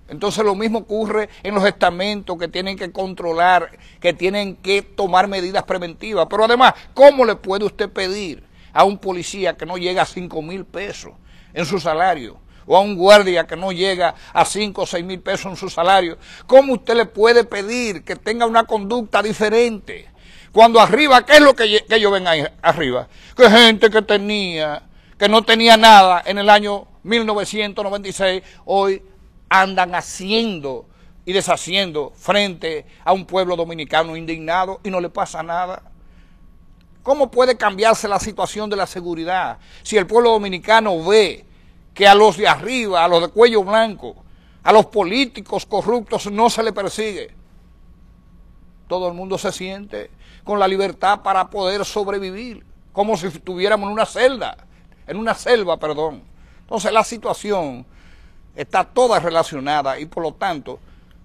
Entonces lo mismo ocurre en los estamentos que tienen que controlar, que tienen que tomar medidas preventivas. Pero además, ¿cómo le puede usted pedir a un policía que no llega a 5 mil pesos en su salario? O a un guardia que no llega a 5 o 6 mil pesos en su salario. ¿Cómo usted le puede pedir que tenga una conducta diferente? Cuando arriba, ¿qué es lo que, ellos ven ahí arriba? Que gente que tenía, que no tenía nada en el año 1996, hoy andan haciendo y deshaciendo frente a un pueblo dominicano indignado y no le pasa nada. ¿Cómo puede cambiarse la situación de la seguridad si el pueblo dominicano ve que a los de arriba, a los de cuello blanco, a los políticos corruptos no se le persigue? Todo el mundo se siente con la libertad para poder sobrevivir, como si estuviéramos en una celda, en una selva, perdón. Entonces la situación está toda relacionada y por lo tanto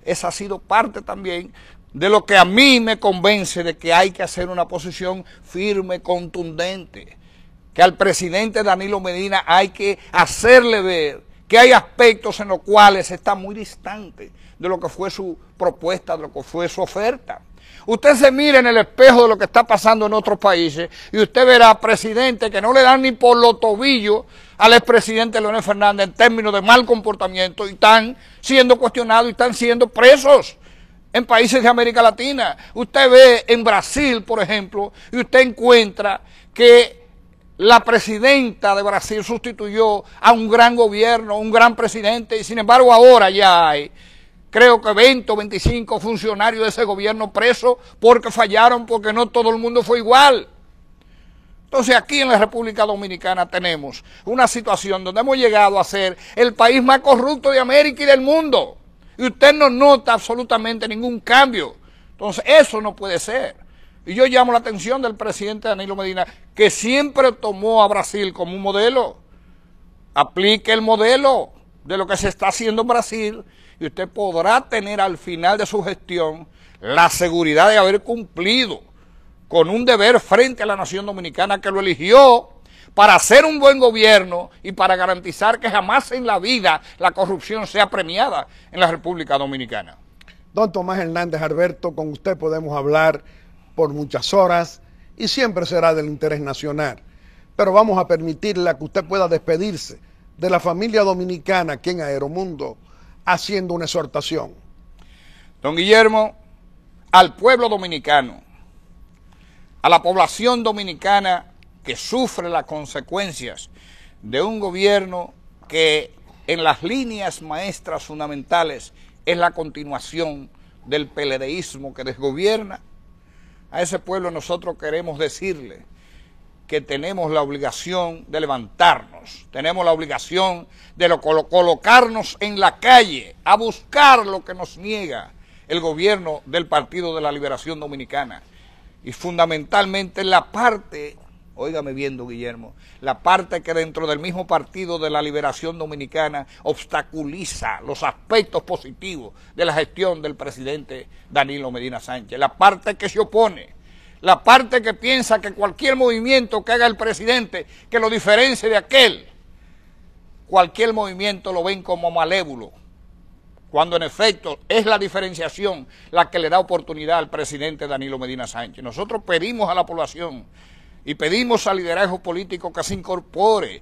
esa ha sido parte también de lo que a mí me convence de que hay que hacer una posición firme, contundente, que al presidente Danilo Medina hay que hacerle ver que hay aspectos en los cuales está muy distante de lo que fue su propuesta, de lo que fue su oferta. Usted se mira en el espejo de lo que está pasando en otros países y usted verá presidentes que no le dan ni por los tobillos al expresidente Leonel Fernández en términos de mal comportamiento y están siendo cuestionados y están siendo presos en países de América Latina. Usted ve en Brasil, por ejemplo, y usted encuentra que la presidenta de Brasil sustituyó a un gran gobierno, un gran presidente, y sin embargo ahora ya hay creo que 20 o 25 funcionarios de ese gobierno presos porque fallaron, porque no todo el mundo fue igual. Entonces aquí en la República Dominicana tenemos una situación donde hemos llegado a ser el país más corrupto de América y del mundo. Y usted no nota absolutamente ningún cambio. Entonces eso no puede ser. Y yo llamo la atención del presidente Danilo Medina, que siempre tomó a Brasil como un modelo. Aplique el modelo de lo que se está haciendo en Brasil y usted podrá tener al final de su gestión la seguridad de haber cumplido con un deber frente a la nación dominicana que lo eligió para hacer un buen gobierno y para garantizar que jamás en la vida la corrupción sea premiada en la República Dominicana. Don Tomás Hernández Alberto, con usted podemos hablar por muchas horas y siempre será del interés nacional, pero vamos a permitirle que usted pueda despedirse de la familia dominicana aquí en Aeromundo haciendo una exhortación. Don Guillermo, al pueblo dominicano, a la población dominicana que sufre las consecuencias de un gobierno que en las líneas maestras fundamentales es la continuación del peledeísmo que desgobierna, a ese pueblo nosotros queremos decirle que tenemos la obligación de levantarnos, tenemos la obligación de colocarnos en la calle a buscar lo que nos niega el gobierno del Partido de la Liberación Dominicana. Y fundamentalmente la parte, óigame viendo Guillermo, la parte que dentro del mismo Partido de la Liberación Dominicana obstaculiza los aspectos positivos de la gestión del presidente Danilo Medina Sánchez, la parte que se opone la parte que piensa que cualquier movimiento que haga el presidente que lo diferencie de aquel, cualquier movimiento lo ven como malévolo, cuando en efecto es la diferenciación la que le da oportunidad al presidente Danilo Medina Sánchez. Nosotros pedimos a la población y pedimos al liderazgo político que se incorpore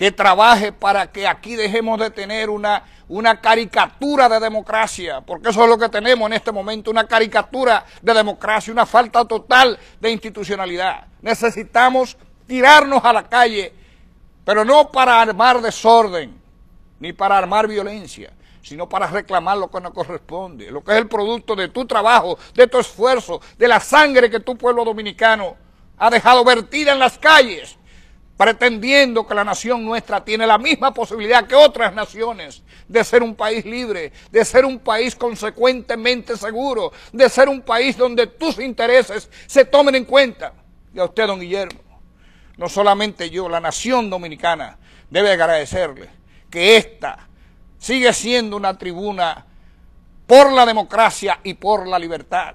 que trabaje para que aquí dejemos de tener una, una caricatura de democracia, porque eso es lo que tenemos en este momento, una caricatura de democracia, una falta total de institucionalidad. Necesitamos tirarnos a la calle, pero no para armar desorden, ni para armar violencia, sino para reclamar lo que nos corresponde, lo que es el producto de tu trabajo, de tu esfuerzo, de la sangre que tu pueblo dominicano ha dejado vertida en las calles pretendiendo que la nación nuestra tiene la misma posibilidad que otras naciones de ser un país libre, de ser un país consecuentemente seguro, de ser un país donde tus intereses se tomen en cuenta. Y a usted, don Guillermo, no solamente yo, la nación dominicana debe agradecerle que esta sigue siendo una tribuna por la democracia y por la libertad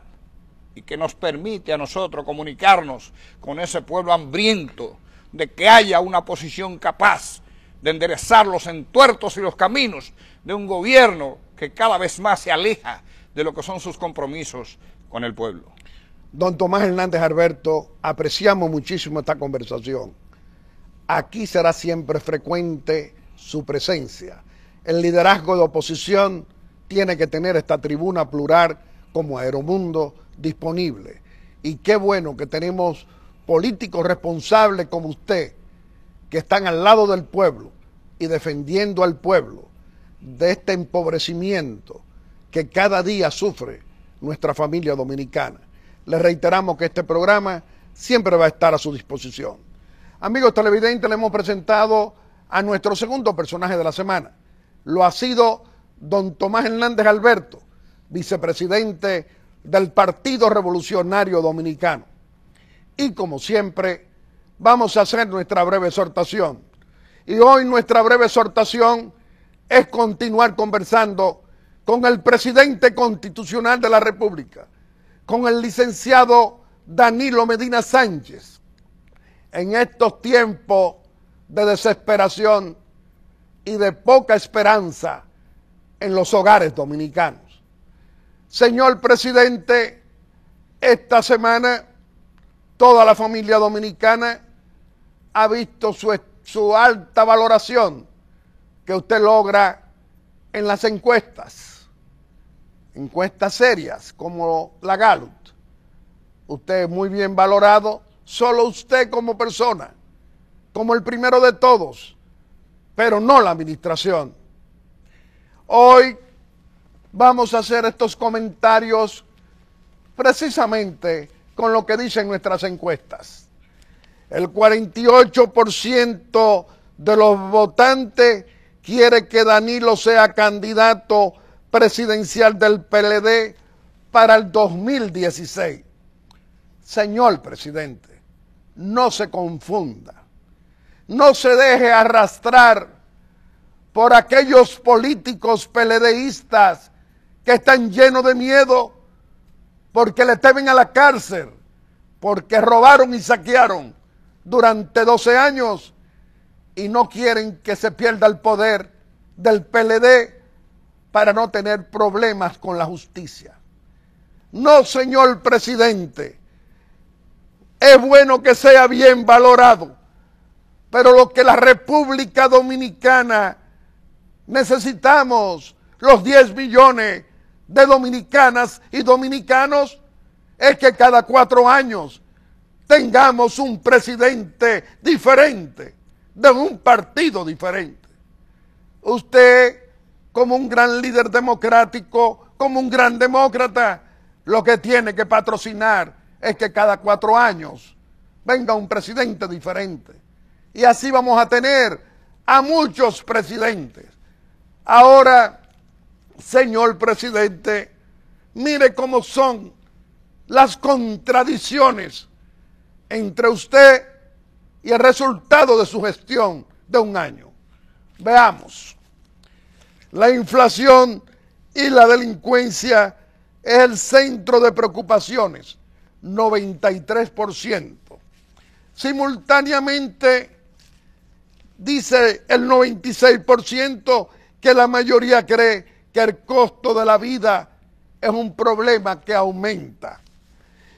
y que nos permite a nosotros comunicarnos con ese pueblo hambriento de que haya una posición capaz de enderezar los entuertos y los caminos de un gobierno que cada vez más se aleja de lo que son sus compromisos con el pueblo. Don Tomás Hernández Alberto, apreciamos muchísimo esta conversación. Aquí será siempre frecuente su presencia. El liderazgo de oposición tiene que tener esta tribuna plural como Aeromundo disponible. Y qué bueno que tenemos políticos responsables como usted, que están al lado del pueblo y defendiendo al pueblo de este empobrecimiento que cada día sufre nuestra familia dominicana. Les reiteramos que este programa siempre va a estar a su disposición. Amigos televidentes, le hemos presentado a nuestro segundo personaje de la semana. Lo ha sido don Tomás Hernández Alberto, vicepresidente del Partido Revolucionario Dominicano y como siempre vamos a hacer nuestra breve exhortación. Y hoy nuestra breve exhortación es continuar conversando con el presidente constitucional de la República, con el licenciado Danilo Medina Sánchez. En estos tiempos de desesperación y de poca esperanza en los hogares dominicanos. Señor presidente, esta semana Toda la familia dominicana ha visto su, alta valoración que usted logra en las encuestas, encuestas serias como la Galut. Usted es muy bien valorado, solo usted como persona, como el primero de todos, pero no la administración. Hoy vamos a hacer estos comentarios precisamente con lo que dicen nuestras encuestas. El 48% de los votantes quiere que Danilo sea candidato presidencial del PLD para el 2016. Señor presidente, no se confunda, no se deje arrastrar por aquellos políticos peledeístas que están llenos de miedo porque le temen a la cárcel, porque robaron y saquearon durante 12 años y no quieren que se pierda el poder del PLD para no tener problemas con la justicia. No, señor presidente, es bueno que sea bien valorado, pero lo que la República Dominicana necesitamos, los 10 millones de dominicanas y dominicanos es que cada cuatro años tengamos un presidente diferente, de un partido diferente. Usted, como un gran líder democrático, como un gran demócrata, lo que tiene que patrocinar es que cada cuatro años venga un presidente diferente. Y así vamos a tener a muchos presidentes. Ahora señor presidente, mire cómo son las contradicciones entre usted y el resultado de su gestión de un año. Veamos. La inflación y la delincuencia es el centro de preocupaciones, 93%. Simultáneamente, dice el 96% que la mayoría cree que el costo de la vida es un problema que aumenta.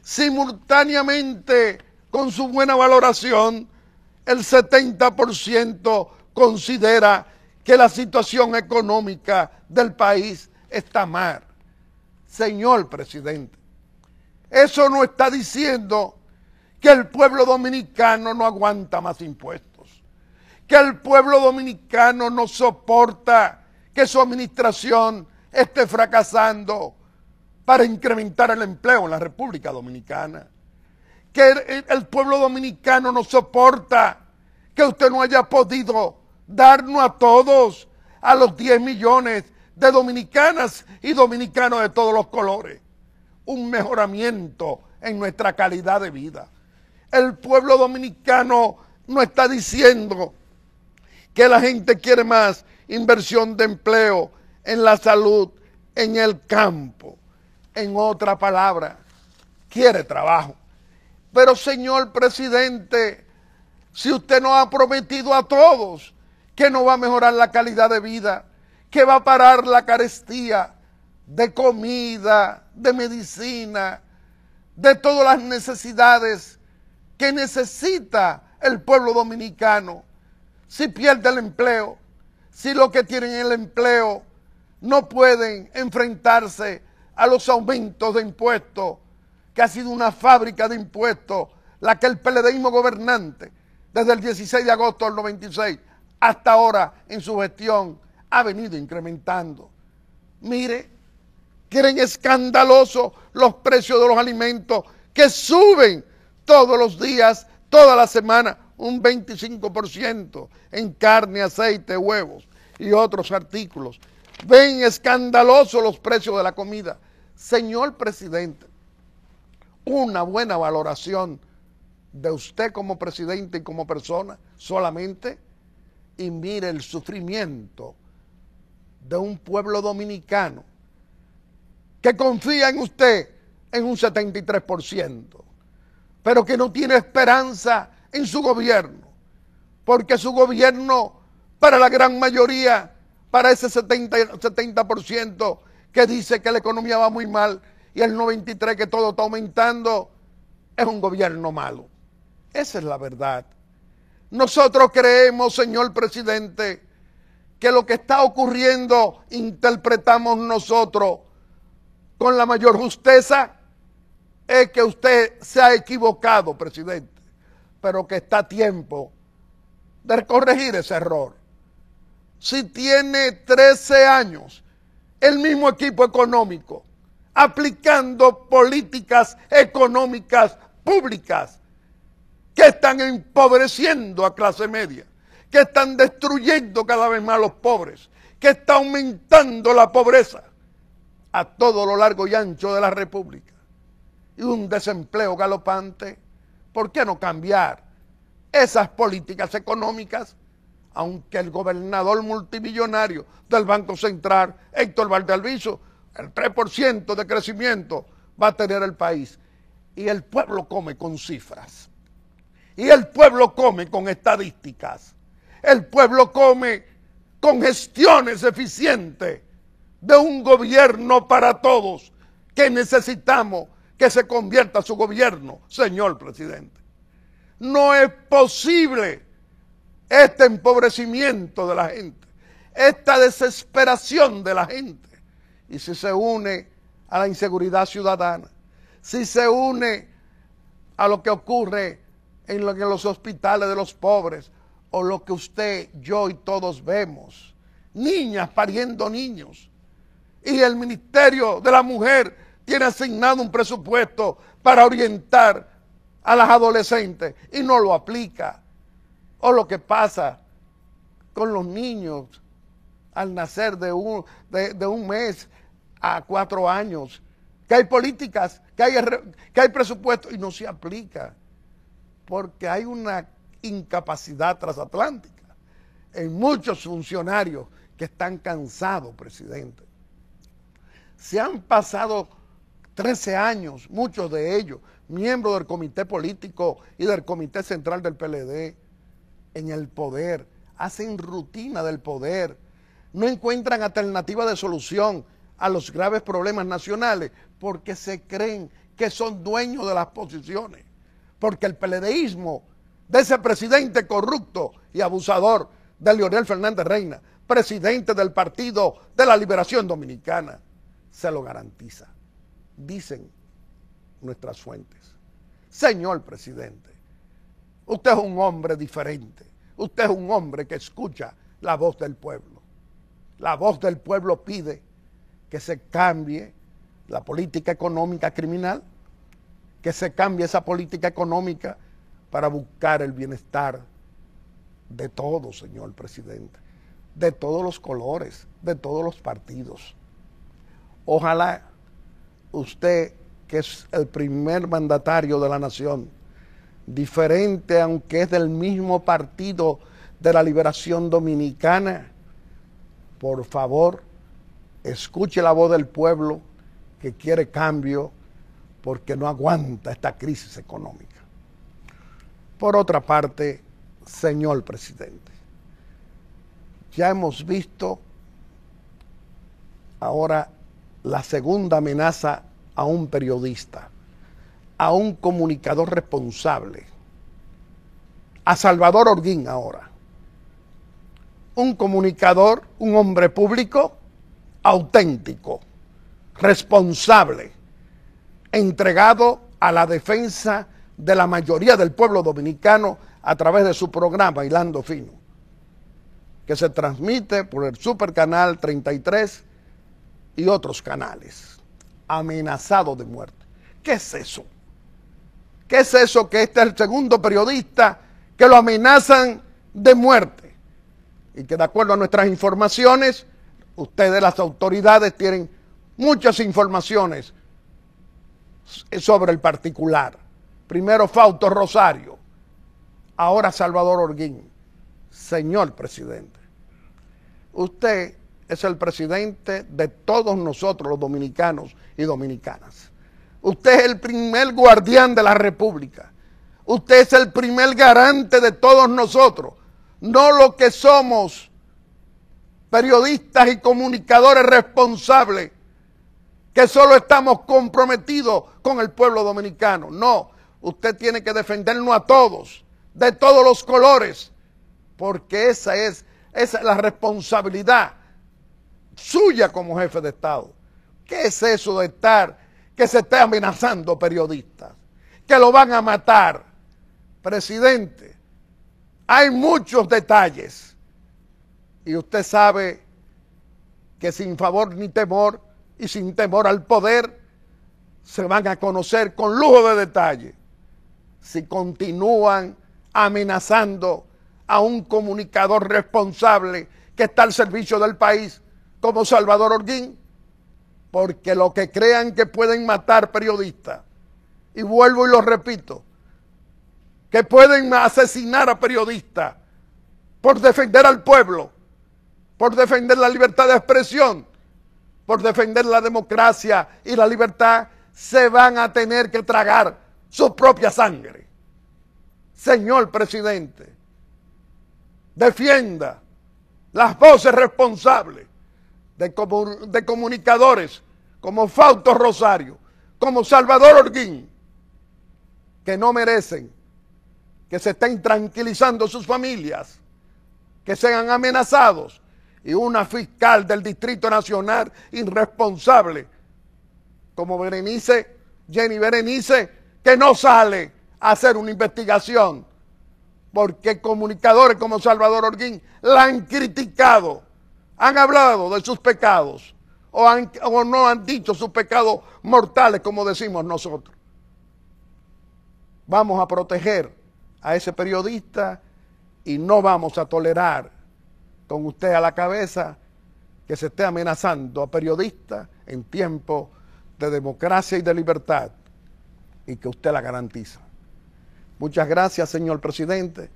Simultáneamente con su buena valoración, el 70% considera que la situación económica del país está mal. Señor presidente, eso no está diciendo que el pueblo dominicano no aguanta más impuestos, que el pueblo dominicano no soporta que su administración esté fracasando para incrementar el empleo en la República Dominicana. Que el pueblo dominicano no soporta que usted no haya podido darnos a todos, a los 10 millones de dominicanas y dominicanos de todos los colores, un mejoramiento en nuestra calidad de vida. El pueblo dominicano no está diciendo que la gente quiere más inversión de empleo, en la salud, en el campo. En otra palabra, quiere trabajo. Pero señor presidente, si usted no ha prometido a todos que no va a mejorar la calidad de vida, que va a parar la carestía de comida, de medicina, de todas las necesidades que necesita el pueblo dominicano, si pierde el empleo, si los que tienen el empleo no pueden enfrentarse a los aumentos de impuestos, que ha sido una fábrica de impuestos, la que el peledeísmo gobernante, desde el 16 de agosto del 96 hasta ahora en su gestión, ha venido incrementando. Mire, quieren escandalosos los precios de los alimentos que suben todos los días, toda la semana un 25% en carne, aceite, huevos y otros artículos. Ven escandalosos los precios de la comida. Señor presidente, una buena valoración de usted como presidente y como persona solamente y mire el sufrimiento de un pueblo dominicano que confía en usted en un 73%, pero que no tiene esperanza en su gobierno, porque su gobierno, para la gran mayoría, para ese 70%, 70 que dice que la economía va muy mal y el 93% que todo está aumentando, es un gobierno malo. Esa es la verdad. Nosotros creemos, señor presidente, que lo que está ocurriendo interpretamos nosotros con la mayor justeza es que usted se ha equivocado, presidente pero que está tiempo de corregir ese error. Si tiene 13 años, el mismo equipo económico, aplicando políticas económicas públicas que están empobreciendo a clase media, que están destruyendo cada vez más a los pobres, que está aumentando la pobreza a todo lo largo y ancho de la República. Y un desempleo galopante ¿Por qué no cambiar esas políticas económicas? Aunque el gobernador multimillonario del Banco Central, Héctor Valdelviso, el 3% de crecimiento va a tener el país. Y el pueblo come con cifras. Y el pueblo come con estadísticas. El pueblo come con gestiones eficientes de un gobierno para todos que necesitamos que se convierta su gobierno, señor presidente. No es posible este empobrecimiento de la gente, esta desesperación de la gente. Y si se une a la inseguridad ciudadana, si se une a lo que ocurre en, en los hospitales de los pobres, o lo que usted, yo y todos vemos, niñas pariendo niños, y el Ministerio de la Mujer tiene asignado un presupuesto para orientar a las adolescentes y no lo aplica. O lo que pasa con los niños al nacer de un, de, un mes a cuatro años, que hay políticas, que hay, que hay presupuesto y no se aplica, porque hay una incapacidad transatlántica en muchos funcionarios que están cansados, presidente. Se han pasado 13 años, muchos de ellos, miembros del comité político y del comité central del PLD, en el poder, hacen rutina del poder, no encuentran alternativa de solución a los graves problemas nacionales porque se creen que son dueños de las posiciones, porque el PLDismo de ese presidente corrupto y abusador de Leonel Fernández Reina, presidente del Partido de la Liberación Dominicana, se lo garantiza dicen nuestras fuentes. Señor presidente, usted es un hombre diferente. Usted es un hombre que escucha la voz del pueblo. La voz del pueblo pide que se cambie la política económica criminal, que se cambie esa política económica para buscar el bienestar de todos, señor presidente, de todos los colores, de todos los partidos. Ojalá usted, que es el primer mandatario de la nación, diferente aunque es del mismo partido de la liberación dominicana, por favor, escuche la voz del pueblo que quiere cambio porque no aguanta esta crisis económica. Por otra parte, señor presidente, ya hemos visto ahora la segunda amenaza a un periodista, a un comunicador responsable, a Salvador Orguín ahora, un comunicador, un hombre público auténtico, responsable, entregado a la defensa de la mayoría del pueblo dominicano a través de su programa Hilando Fino, que se transmite por el canal 33 y otros canales amenazado de muerte. ¿Qué es eso? ¿Qué es eso que este es el segundo periodista que lo amenazan de muerte? Y que de acuerdo a nuestras informaciones, ustedes las autoridades tienen muchas informaciones sobre el particular. Primero Fausto Rosario, ahora Salvador Orguín. Señor presidente, usted es el presidente de todos nosotros, los dominicanos y dominicanas. Usted es el primer guardián de la República. Usted es el primer garante de todos nosotros. No lo que somos periodistas y comunicadores responsables que solo estamos comprometidos con el pueblo dominicano. No, usted tiene que defendernos a todos, de todos los colores, porque esa es, esa es la responsabilidad suya como jefe de Estado. ¿Qué es eso de estar, que se esté amenazando periodistas, que lo van a matar? Presidente, hay muchos detalles y usted sabe que sin favor ni temor y sin temor al poder se van a conocer con lujo de detalle si continúan amenazando a un comunicador responsable que está al servicio del país como Salvador Orguín, porque lo que crean que pueden matar periodistas, y vuelvo y lo repito, que pueden asesinar a periodistas por defender al pueblo, por defender la libertad de expresión, por defender la democracia y la libertad, se van a tener que tragar su propia sangre. Señor presidente, defienda las voces responsables de, comunicadores como Fausto Rosario, como Salvador Orguín, que no merecen que se estén tranquilizando sus familias, que sean amenazados, y una fiscal del Distrito Nacional irresponsable, como Berenice, Jenny Berenice, que no sale a hacer una investigación, porque comunicadores como Salvador Orguín la han criticado han hablado de sus pecados o, no han dicho sus pecados mortales como decimos nosotros. Vamos a proteger a ese periodista y no vamos a tolerar con usted a la cabeza que se esté amenazando a periodistas en tiempos de democracia y de libertad y que usted la garantiza. Muchas gracias, señor presidente.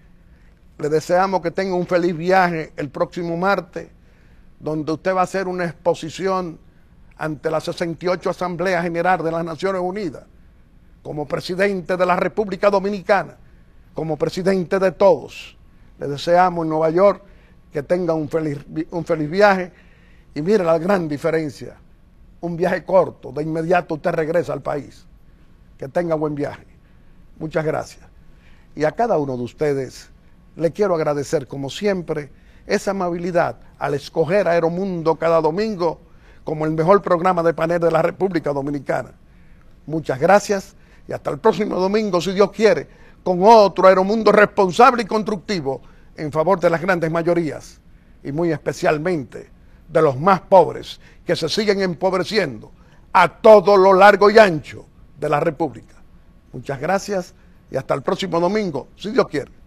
Le deseamos que tenga un feliz viaje el próximo martes donde usted va a hacer una exposición ante la 68 Asamblea General de las Naciones Unidas, como presidente de la República Dominicana, como presidente de todos. Le deseamos en Nueva York que tenga un feliz, un feliz viaje y mire la gran diferencia. Un viaje corto, de inmediato usted regresa al país. Que tenga buen viaje. Muchas gracias. Y a cada uno de ustedes le quiero agradecer como siempre esa amabilidad al escoger Aeromundo cada domingo como el mejor programa de panel de la República Dominicana. Muchas gracias y hasta el próximo domingo, si Dios quiere, con otro Aeromundo responsable y constructivo en favor de las grandes mayorías y muy especialmente de los más pobres que se siguen empobreciendo a todo lo largo y ancho de la República. Muchas gracias y hasta el próximo domingo, si Dios quiere.